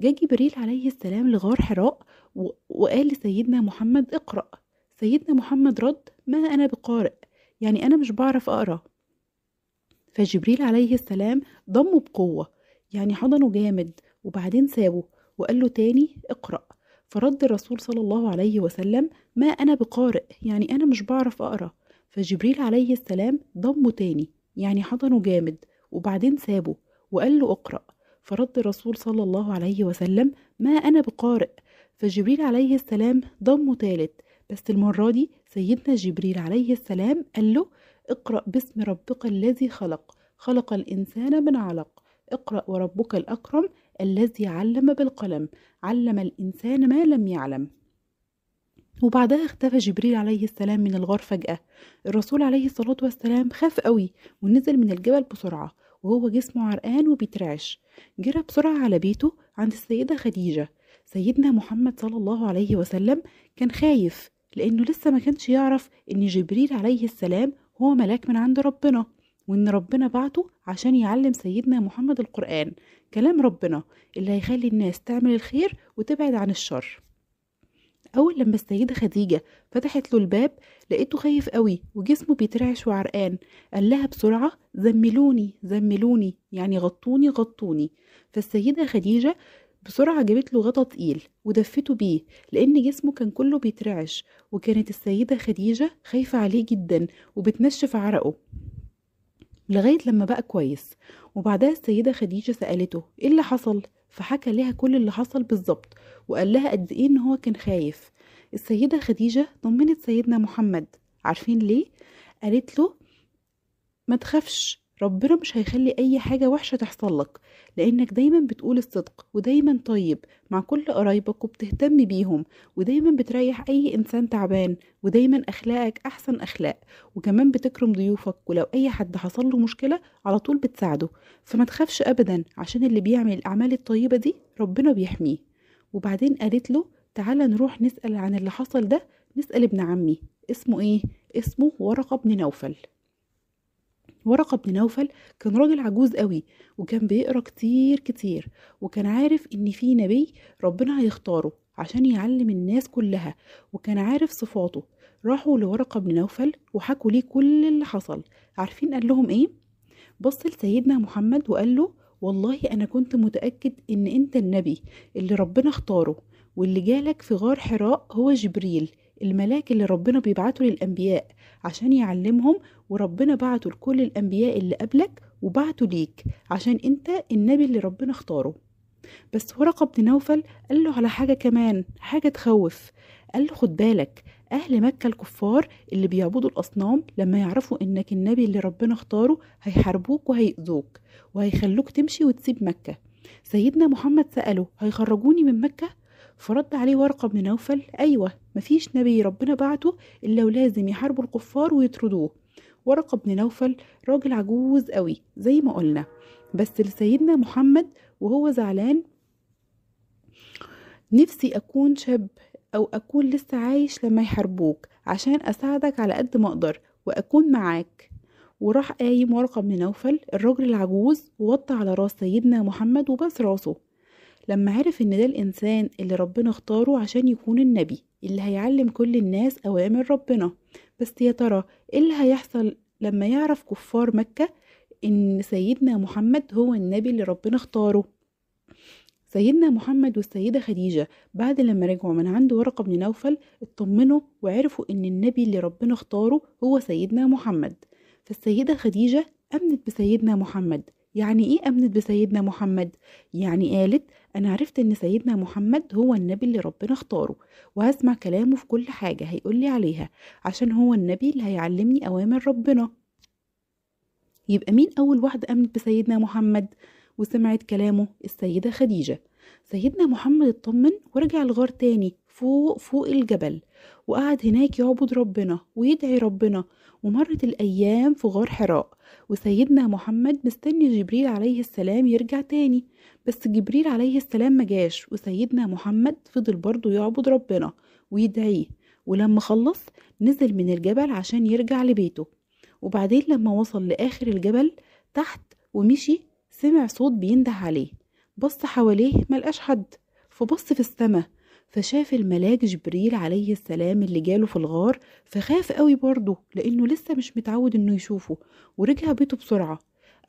جه جبريل عليه السلام لغار حراء و... وقال لسيدنا محمد اقرأ سيدنا محمد رد ما أنا بقارئ يعني أنا مش بعرف أقرأ فجبريل عليه السلام ضمه بقوة يعني حضنه جامد وبعدين سابه وقال له تاني اقرأ فرد الرسول صلى الله عليه وسلم ما أنا بقارئ يعني أنا مش بعرف أقرأ فجبريل عليه السلام ضمه تاني يعني حضنه جامد وبعدين سابه وقال له اقرأ فرد الرسول صلى الله عليه وسلم ما أنا بقارئ فجبريل عليه السلام ضمه تالت بس المرة دي سيدنا جبريل عليه السلام قال له اقرأ باسم ربك الذي خلق خلق الإنسان من علق اقرأ وربك الأكرم الذي علم بالقلم علم الإنسان ما لم يعلم وبعدها اختفى جبريل عليه السلام من الغار فجأة الرسول عليه الصلاة والسلام خاف قوي ونزل من الجبل بسرعة وهو جسمه عرقان وبيترعش جرى بسرعة على بيته عند السيدة خديجة سيدنا محمد صلى الله عليه وسلم كان خايف لأنه لسه ما كانش يعرف إن جبريل عليه السلام هو ملاك من عند ربنا وإن ربنا بعته عشان يعلم سيدنا محمد القرآن كلام ربنا اللي هيخلي الناس تعمل الخير وتبعد عن الشر أول لما السيدة خديجة فتحت له الباب لقيته خايف قوي وجسمه بيترعش وعرقان قال لها بسرعة زملوني زملوني يعني غطوني غطوني فالسيدة خديجة بسرعة جابت له غطا تقيل ودفته بيه لأن جسمه كان كله بيترعش وكانت السيدة خديجة خايفة عليه جدا وبتنشف عرقه لغاية لما بقى كويس وبعدها السيدة خديجة سألته ايه اللي حصل فحكى لها كل اللي حصل بالظبط وقال لها قد ايه ان هو كان خايف السيدة خديجة طمنت سيدنا محمد عارفين ليه؟ قالت له ما تخافش ربنا مش هيخلي اي حاجة وحشة تحصل لك لانك دايما بتقول الصدق ودايما طيب مع كل قرايبك وبتهتم بيهم ودايما بتريح اي انسان تعبان ودايما اخلاقك احسن اخلاق وكمان بتكرم ضيوفك ولو اي حد حصل له مشكلة على طول بتساعده فما تخافش ابدا عشان اللي بيعمل الاعمال الطيبة دي ربنا بيحميه وبعدين قالت له تعالى نروح نسأل عن اللي حصل ده نسأل ابن عمي اسمه ايه اسمه ورقة بن نوفل ورقة بن نوفل كان راجل عجوز قوي وكان بيقرا كتير كتير وكان عارف ان في نبي ربنا هيختاره عشان يعلم الناس كلها وكان عارف صفاته راحوا لورقة بن نوفل وحكوا ليه كل اللي حصل عارفين قال لهم ايه بص لسيدنا محمد وقال له والله انا كنت متأكد ان انت النبي اللي ربنا اختاره واللي جالك في غار حراء هو جبريل الملاك اللي ربنا بيبعته للأنبياء عشان يعلمهم وربنا بعته لكل الأنبياء اللي قبلك وبعته ليك عشان أنت النبي اللي ربنا اختاره بس ورقة بن نوفل قال له على حاجة كمان حاجة تخوف قال له خد بالك أهل مكة الكفار اللي بيعبدوا الأصنام لما يعرفوا إنك النبي اللي ربنا اختاره هيحاربوك وهيؤذوك وهيخلوك تمشي وتسيب مكة سيدنا محمد سأله هيخرجوني من مكة فرد عليه ورقة بن نوفل أيوة مفيش نبي ربنا بعته إلا ولازم يحاربوا الكفار ويطردوه ورقة بن نوفل راجل عجوز قوي زي ما قلنا بس لسيدنا محمد وهو زعلان نفسي أكون شاب أو أكون لسه عايش لما يحاربوك عشان أساعدك على قد ما أقدر وأكون معاك وراح قايم ورقة بن نوفل الراجل العجوز ووطى على راس سيدنا محمد وبس راسه لما عرف ان ده الانسان اللي ربنا اختاره عشان يكون النبي اللي هيعلم كل الناس اوامر ربنا بس يا ترى ايه اللي هيحصل لما يعرف كفار مكة ان سيدنا محمد هو النبي اللي ربنا اختاره سيدنا محمد والسيدة خديجة بعد لما رجعوا من عند ورقة بن نوفل اطمنوا وعرفوا ان النبي اللي ربنا اختاره هو سيدنا محمد فالسيدة خديجة امنت بسيدنا محمد يعني ايه امنت بسيدنا محمد يعني قالت أنا عرفت إن سيدنا محمد هو النبي اللي ربنا اختاره وهسمع كلامه في كل حاجة هيقولي عليها عشان هو النبي اللي هيعلمني أوامر ربنا يبقى مين أول واحدة آمنت بسيدنا محمد وسمعت كلامه السيدة خديجة سيدنا محمد اطمن ورجع الغار تاني فوق فوق الجبل وقعد هناك يعبد ربنا ويدعي ربنا ومرت الأيام في غار حراء وسيدنا محمد مستني جبريل عليه السلام يرجع تاني بس جبريل عليه السلام مجاش وسيدنا محمد فضل برضه يعبد ربنا ويدعيه ولما خلص نزل من الجبل عشان يرجع لبيته وبعدين لما وصل لآخر الجبل تحت ومشي سمع صوت بينده عليه بص حواليه ملقاش حد فبص في السماء فشاف الملاك جبريل عليه السلام اللي جاله في الغار فخاف قوي برضه لأنه لسه مش متعود إنه يشوفه ورجع بيته بسرعة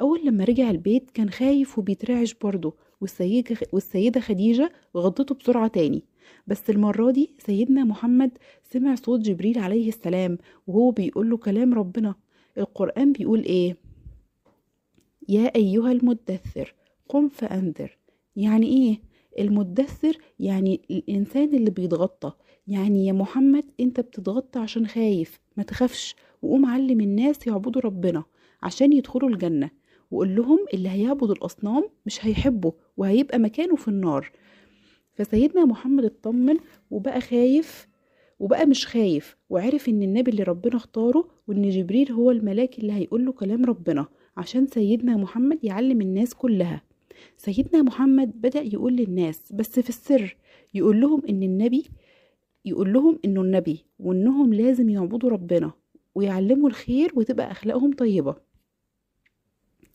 أول لما رجع البيت كان خايف وبيترعش برضه والسيدة, والسيدة خديجة غضته بسرعة تاني بس المرة دي سيدنا محمد سمع صوت جبريل عليه السلام وهو بيقول له كلام ربنا القرآن بيقول إيه يا أيها المدثر قم فأنذر يعني إيه المدثر يعني الإنسان اللي بيتغطى يعني يا محمد أنت بتتغطى عشان خايف ما تخافش وقوم علم الناس يعبدوا ربنا عشان يدخلوا الجنة وقول لهم اللي هيعبد الأصنام مش هيحبه وهيبقى مكانه في النار فسيدنا محمد اطمن وبقى خايف وبقى مش خايف وعرف ان النبي اللي ربنا اختاره وان جبريل هو الملاك اللي هيقول له كلام ربنا عشان سيدنا محمد يعلم الناس كلها سيدنا محمد بدأ يقول للناس بس في السر يقول لهم إن النبي يقول لهم إنه النبي وإنهم لازم يعبدوا ربنا ويعلموا الخير وتبقى أخلاقهم طيبة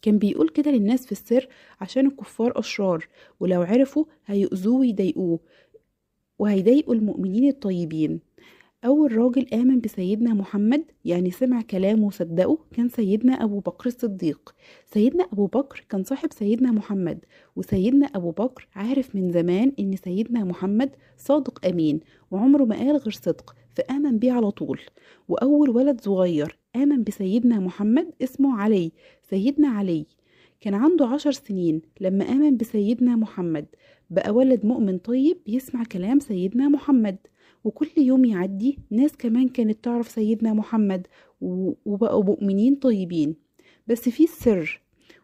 كان بيقول كده للناس في السر عشان الكفار أشرار ولو عرفوا هيؤذوه ويضايقوه وهيضايقوا المؤمنين الطيبين أول راجل آمن بسيدنا محمد يعني سمع كلامه وصدقه كان سيدنا أبو بكر الصديق سيدنا أبو بكر كان صاحب سيدنا محمد وسيدنا أبو بكر عارف من زمان إن سيدنا محمد صادق أمين وعمره ما قال غير صدق فآمن بيه على طول وأول ولد صغير آمن بسيدنا محمد اسمه علي سيدنا علي كان عنده عشر سنين لما آمن بسيدنا محمد بقى ولد مؤمن طيب يسمع كلام سيدنا محمد وكل يوم يعدي ناس كمان كانت تعرف سيدنا محمد وبقوا مؤمنين طيبين بس في السر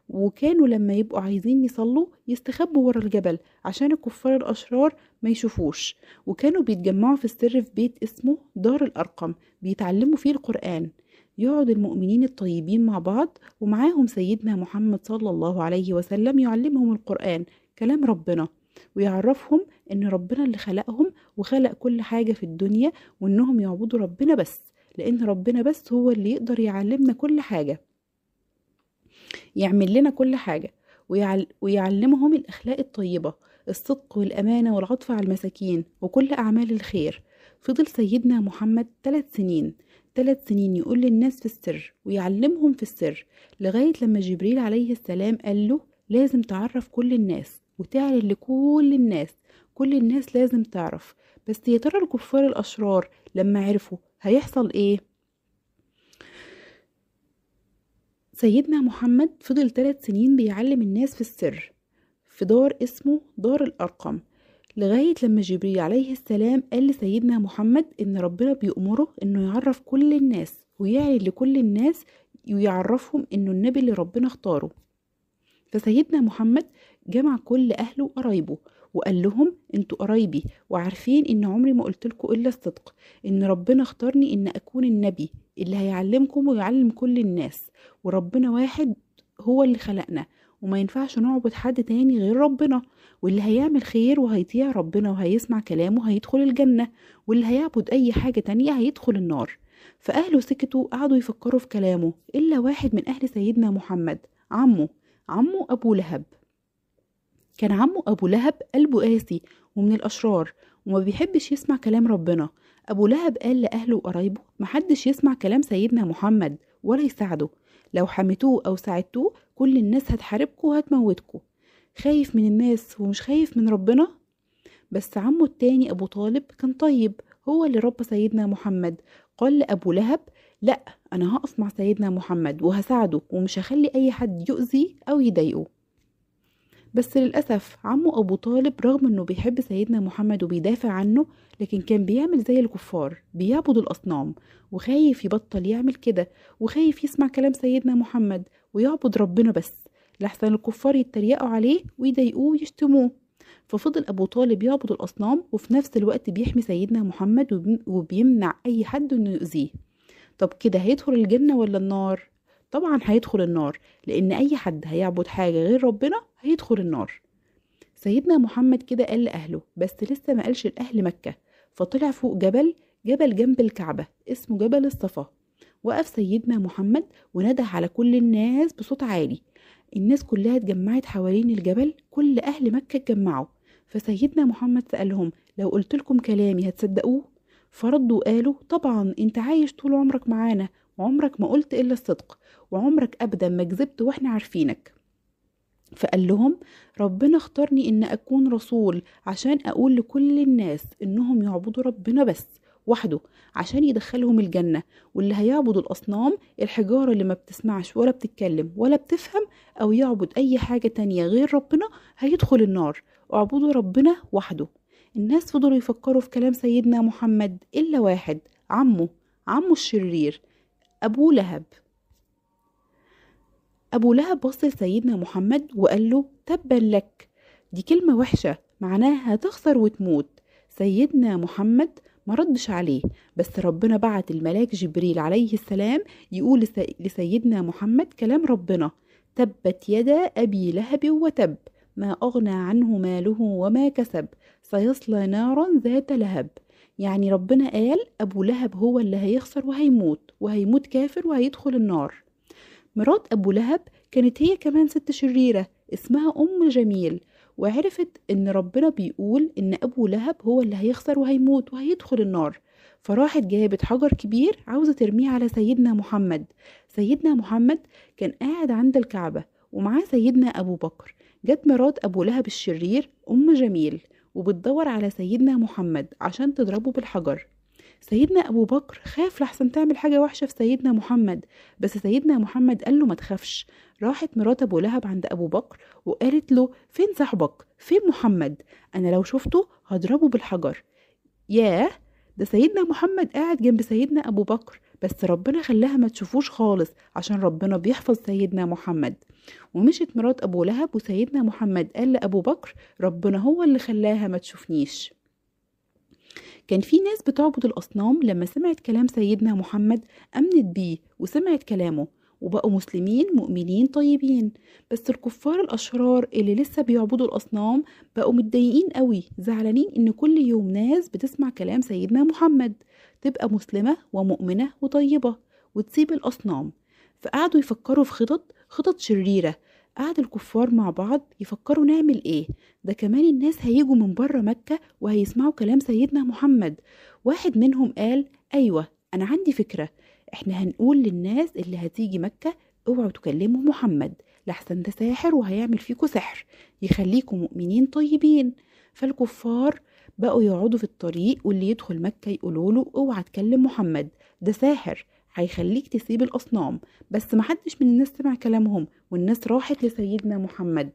وكانوا لما يبقوا عايزين يصلوا يستخبوا ورا الجبل عشان الكفار الأشرار ما يشوفوش وكانوا بيتجمعوا في السر في بيت اسمه دار الأرقم بيتعلموا فيه القرآن يقعد المؤمنين الطيبين مع بعض ومعاهم سيدنا محمد صلى الله عليه وسلم يعلمهم القرآن كلام ربنا ويعرفهم ان ربنا اللي خلقهم وخلق كل حاجه في الدنيا وانهم يعبدوا ربنا بس لان ربنا بس هو اللي يقدر يعلمنا كل حاجه يعمل لنا كل حاجه ويعلمهم الاخلاق الطيبه الصدق والامانه والعطف على المساكين وكل اعمال الخير فضل سيدنا محمد ثلاث سنين ثلاث سنين يقول للناس في السر ويعلمهم في السر لغاية لما جبريل عليه السلام قال له لازم تعرف كل الناس وتعلن لكل الناس كل الناس لازم تعرف بس يا ترى الكفار الأشرار لما عرفوا هيحصل إيه؟ سيدنا محمد فضل ثلاث سنين بيعلم الناس في السر في دار اسمه دار الأرقم لغاية لما جبريل عليه السلام قال لسيدنا محمد إن ربنا بيأمره إنه يعرف كل الناس ويعلن لكل الناس ويعرفهم إنه النبي اللي ربنا اختاره فسيدنا محمد جمع كل أهله وقرايبه وقال لهم انتوا قرايبي وعارفين ان عمري ما قلت لكم الا الصدق ان ربنا اختارني ان اكون النبي اللي هيعلمكم ويعلم كل الناس وربنا واحد هو اللي خلقنا وما ينفعش نعبد حد تاني غير ربنا واللي هيعمل خير وهيطيع ربنا وهيسمع كلامه هيدخل الجنة واللي هيعبد أي حاجة تانية هيدخل النار فأهله سكتوا قعدوا يفكروا في كلامه إلا واحد من أهل سيدنا محمد عمه عمه أبو لهب كان عمه أبو لهب قلبه قاسي ومن الأشرار وما بيحبش يسمع كلام ربنا أبو لهب قال لأهله وقرايبه محدش يسمع كلام سيدنا محمد ولا يساعده لو حميتوه أو ساعدتوه كل الناس هتحاربكوا وهتموتكوا خايف من الناس ومش خايف من ربنا بس عمه التاني أبو طالب كان طيب هو اللي ربى سيدنا محمد قال لأبو لهب لأ أنا هقف مع سيدنا محمد وهساعده ومش هخلي أي حد يؤذي أو يضايقه بس للأسف عمه أبو طالب رغم أنه بيحب سيدنا محمد وبيدافع عنه لكن كان بيعمل زي الكفار بيعبد الأصنام وخايف يبطل يعمل كده وخايف يسمع كلام سيدنا محمد ويعبد ربنا بس لحسن الكفار يتريقوا عليه ويضايقوه ويشتموه ففضل أبو طالب يعبد الأصنام وفي نفس الوقت بيحمي سيدنا محمد وبيمنع أي حد إنه يؤذيه طب كده هيدخل الجنة ولا النار؟ طبعا هيدخل النار لأن أي حد هيعبد حاجة غير ربنا هيدخل النار سيدنا محمد كده قال لأهله بس لسه ما قالش لأهل مكة فطلع فوق جبل جبل جنب الكعبة اسمه جبل الصفا وقف سيدنا محمد ونده على كل الناس بصوت عالي الناس كلها اتجمعت حوالين الجبل كل أهل مكة اتجمعوا فسيدنا محمد سألهم لو قلت لكم كلامي هتصدقوه فردوا قالوا طبعا انت عايش طول عمرك معانا عمرك ما قلت إلا الصدق وعمرك أبدا ما كذبت وإحنا عارفينك فقال لهم ربنا اختارني إن أكون رسول عشان أقول لكل الناس إنهم يعبدوا ربنا بس وحده عشان يدخلهم الجنة واللي هيعبد الأصنام الحجارة اللي ما بتسمعش ولا بتتكلم ولا بتفهم أو يعبد أي حاجة تانية غير ربنا هيدخل النار اعبدوا ربنا وحده الناس فضلوا يفكروا في كلام سيدنا محمد إلا واحد عمه عمه الشرير أبو لهب أبو لهب وصل سيدنا محمد وقال له تبا لك دي كلمة وحشة معناها تخسر وتموت سيدنا محمد ما ردش عليه بس ربنا بعت الملاك جبريل عليه السلام يقول لسيدنا محمد كلام ربنا تبت يدا أبي لهب وتب ما أغنى عنه ماله وما كسب سيصلى نارا ذات لهب يعني ربنا قال أبو لهب هو اللي هيخسر وهيموت وهيموت كافر وهيدخل النار مرات أبو لهب كانت هي كمان ست شريرة اسمها أم جميل وعرفت إن ربنا بيقول إن أبو لهب هو اللي هيخسر وهيموت وهيدخل النار فراحت جابت حجر كبير عاوزة ترميه على سيدنا محمد سيدنا محمد كان قاعد عند الكعبة ومعاه سيدنا أبو بكر جت مرات أبو لهب الشرير أم جميل وبتدور على سيدنا محمد عشان تضربه بالحجر سيدنا أبو بكر خاف لحسن تعمل حاجة وحشة في سيدنا محمد بس سيدنا محمد قال له ما تخافش راحت مرات أبو لهب عند أبو بكر وقالت له فين صاحبك فين محمد أنا لو شفته هضربه بالحجر ياه ده سيدنا محمد قاعد جنب سيدنا أبو بكر بس ربنا خلاها ما تشوفوش خالص عشان ربنا بيحفظ سيدنا محمد ومشت مرات أبو لهب وسيدنا محمد قال لأبو بكر ربنا هو اللي خلاها ما تشوفنيش كان في ناس بتعبد الأصنام لما سمعت كلام سيدنا محمد أمنت بيه وسمعت كلامه وبقوا مسلمين مؤمنين طيبين بس الكفار الأشرار اللي لسه بيعبدوا الأصنام بقوا متضايقين قوي زعلانين إن كل يوم ناس بتسمع كلام سيدنا محمد تبقى مسلمة ومؤمنة وطيبة وتسيب الأصنام فقعدوا يفكروا في خطط خطط شريرة قعد الكفار مع بعض يفكروا نعمل ايه ده كمان الناس هيجوا من بره مكة وهيسمعوا كلام سيدنا محمد واحد منهم قال ايوه انا عندي فكرة احنا هنقول للناس اللي هتيجي مكة اوعوا تكلموا محمد لحسن ده ساحر وهيعمل فيكوا سحر يخليكوا مؤمنين طيبين فالكفار بقوا يقعدوا في الطريق واللي يدخل مكة يقولوا له اوعى تكلم محمد ده ساحر هيخليك تسيب الأصنام بس محدش من الناس سمع كلامهم والناس راحت لسيدنا محمد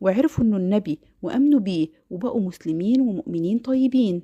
وعرفوا انه النبي وامنوا بيه وبقوا مسلمين ومؤمنين طيبين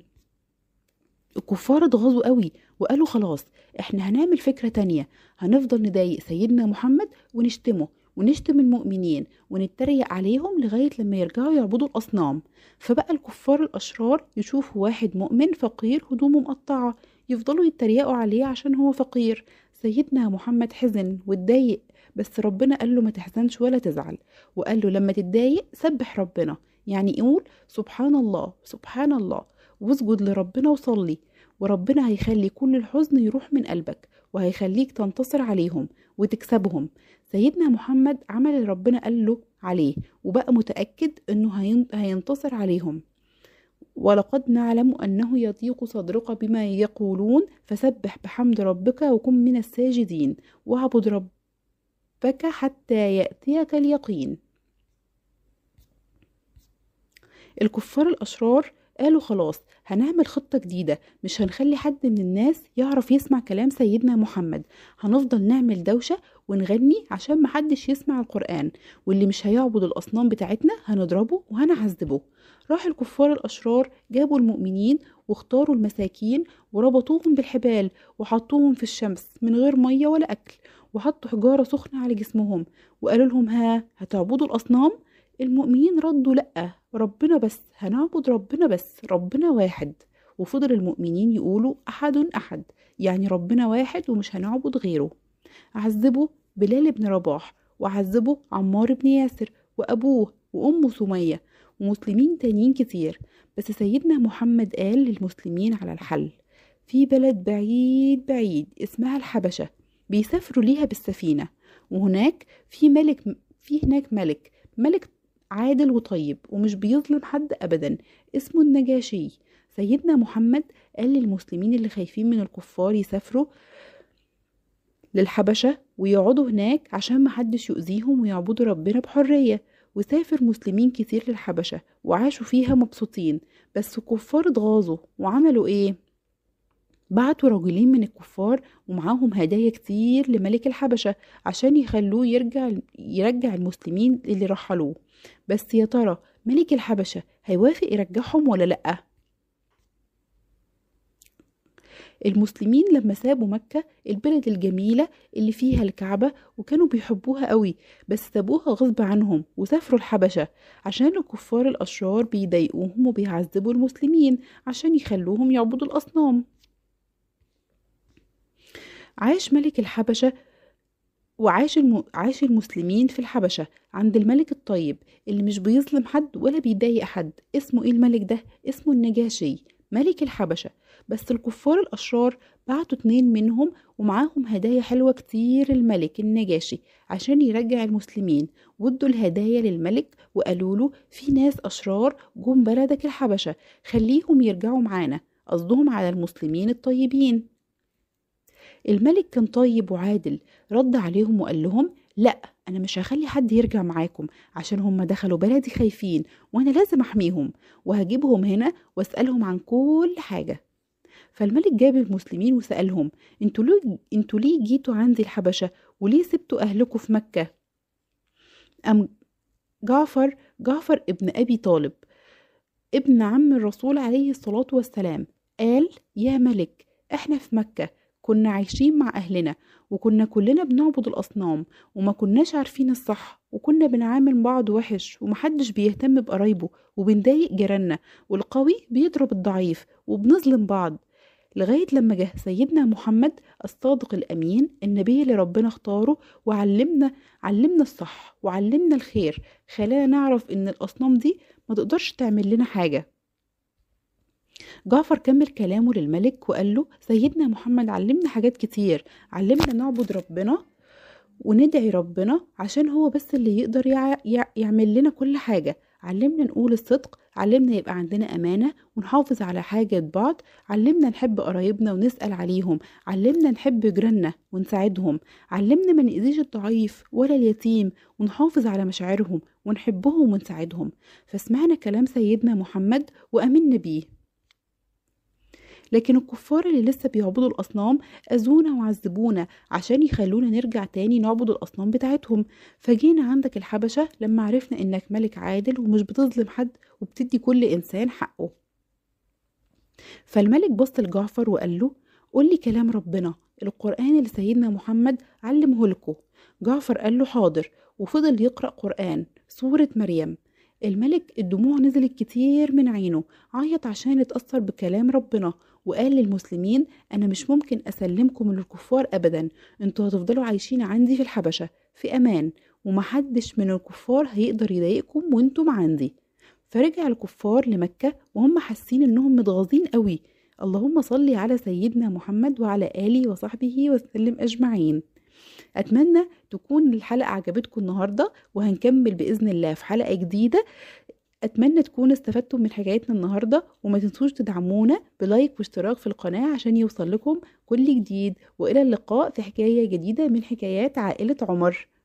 الكفار اتغاظوا قوي وقالوا خلاص احنا هنعمل فكرة تانية هنفضل نضايق سيدنا محمد ونشتمه ونشتم المؤمنين ونتريق عليهم لغاية لما يرجعوا يعبدوا الأصنام فبقى الكفار الأشرار يشوفوا واحد مؤمن فقير هدومه مقطعة يفضلوا يتريقوا عليه عشان هو فقير سيدنا محمد حزن واتضايق بس ربنا قال له ما تحزنش ولا تزعل وقال له لما تتضايق سبح ربنا يعني يقول سبحان الله سبحان الله واسجد لربنا وصلي وربنا هيخلي كل الحزن يروح من قلبك وهيخليك تنتصر عليهم وتكسبهم سيدنا محمد عمل اللي ربنا قال له عليه وبقى متأكد انه هينتصر عليهم ولقد نعلم أنه يضيق صدرك بما يقولون فسبح بحمد ربك وكن من الساجدين واعبد ربك حتى يأتيك اليقين الكفار الأشرار قالوا خلاص هنعمل خطة جديدة مش هنخلي حد من الناس يعرف يسمع كلام سيدنا محمد هنفضل نعمل دوشة ونغني عشان محدش يسمع القرآن واللي مش هيعبد الأصنام بتاعتنا هنضربه وهنعذبه راح الكفار الأشرار جابوا المؤمنين واختاروا المساكين وربطوهم بالحبال وحطوهم في الشمس من غير مية ولا أكل وحطوا حجارة سخنة على جسمهم وقالوا لهم ها هتعبدوا الأصنام المؤمنين ردوا لأ ربنا بس هنعبد ربنا بس ربنا واحد وفضل المؤمنين يقولوا أحد أحد يعني ربنا واحد ومش هنعبد غيره عذبوا بلال بن رباح وعذبوا عمار بن ياسر وأبوه وأمه سمية ومسلمين تانيين كتير بس سيدنا محمد قال للمسلمين على الحل في بلد بعيد بعيد اسمها الحبشة بيسافروا ليها بالسفينة وهناك في ملك في هناك ملك ملك عادل وطيب ومش بيظلم حد أبدا اسمه النجاشي سيدنا محمد قال للمسلمين اللي خايفين من الكفار يسافروا للحبشة ويقعدوا هناك عشان محدش يؤذيهم ويعبدوا ربنا بحرية وسافر مسلمين كتير للحبشة وعاشوا فيها مبسوطين بس الكفار اتغاظوا وعملوا ايه؟ بعتوا رجلين من الكفار ومعاهم هدايا كتير لملك الحبشة عشان يخلوه يرجع يرجع المسلمين اللي رحلوه بس يا ترى ملك الحبشة هيوافق يرجعهم ولا لأ؟ المسلمين لما سابوا مكة البلد الجميلة اللي فيها الكعبة وكانوا بيحبوها قوي بس سابوها غصب عنهم وسافروا الحبشة عشان الكفار الأشرار بيضايقوهم وبيعذبوا المسلمين عشان يخلوهم يعبدوا الأصنام عاش ملك الحبشة وعاش الم... عاش المسلمين في الحبشة عند الملك الطيب اللي مش بيظلم حد ولا بيضايق حد اسمه ايه الملك ده اسمه النجاشي ملك الحبشة بس الكفار الأشرار بعتوا اتنين منهم ومعاهم هدايا حلوة كتير الملك النجاشي عشان يرجع المسلمين ودوا الهدايا للملك وقالوا له في ناس أشرار جم بلدك الحبشة خليهم يرجعوا معانا قصدهم على المسلمين الطيبين الملك كان طيب وعادل رد عليهم وقال لهم لا أنا مش هخلي حد يرجع معاكم عشان هم دخلوا بلدي خايفين وأنا لازم أحميهم وهجيبهم هنا وأسألهم عن كل حاجة فالملك جاب المسلمين وسألهم انتوا ليه, انتوا ليه جيتوا عندي الحبشة وليه سبتوا أهلكم في مكة أم جعفر جعفر ابن أبي طالب ابن عم الرسول عليه الصلاة والسلام قال يا ملك احنا في مكة كنا عايشين مع أهلنا وكنا كلنا بنعبد الأصنام وما كناش عارفين الصح وكنا بنعامل بعض وحش ومحدش بيهتم بقرايبه وبنضايق جيراننا والقوي بيضرب الضعيف وبنظلم بعض لغاية لما جه سيدنا محمد الصادق الأمين النبي اللي ربنا اختاره وعلمنا علمنا الصح وعلمنا الخير خلانا نعرف إن الأصنام دي ما تقدرش تعمل لنا حاجة جعفر كمل كلامه للملك وقال له سيدنا محمد علمنا حاجات كتير علمنا نعبد ربنا وندعي ربنا عشان هو بس اللي يقدر يعمل لنا كل حاجة علمنا نقول الصدق علمنا يبقى عندنا أمانة ونحافظ على حاجة بعض علمنا نحب قرايبنا ونسأل عليهم علمنا نحب جيراننا ونساعدهم علمنا ما نأذيش الضعيف ولا اليتيم ونحافظ على مشاعرهم ونحبهم ونساعدهم فسمعنا كلام سيدنا محمد وأمنا بيه لكن الكفار اللي لسه بيعبدوا الأصنام أذونا وعذبونا عشان يخلونا نرجع تاني نعبد الأصنام بتاعتهم فجينا عندك الحبشة لما عرفنا إنك ملك عادل ومش بتظلم حد وبتدي كل إنسان حقه فالملك بص لجعفر وقال له قول لي كلام ربنا القرآن اللي سيدنا محمد علمه لكم جعفر قال له حاضر وفضل يقرأ قرآن سورة مريم الملك الدموع نزلت كتير من عينه عيط عشان اتأثر بكلام ربنا وقال للمسلمين أنا مش ممكن أسلمكم للكفار أبدا انتوا هتفضلوا عايشين عندي في الحبشة في أمان ومحدش من الكفار هيقدر يضايقكم وانتم عندي فرجع الكفار لمكة وهم حاسين انهم متغاظين قوي اللهم صل على سيدنا محمد وعلى آله وصحبه وسلم أجمعين أتمنى تكون الحلقة عجبتكم النهاردة وهنكمل بإذن الله في حلقة جديدة اتمنى تكونوا استفدتم من حكايتنا النهارده وما تنسوش تدعمونا بلايك واشتراك في القناه عشان يوصل لكم كل جديد والى اللقاء في حكايه جديده من حكايات عائله عمر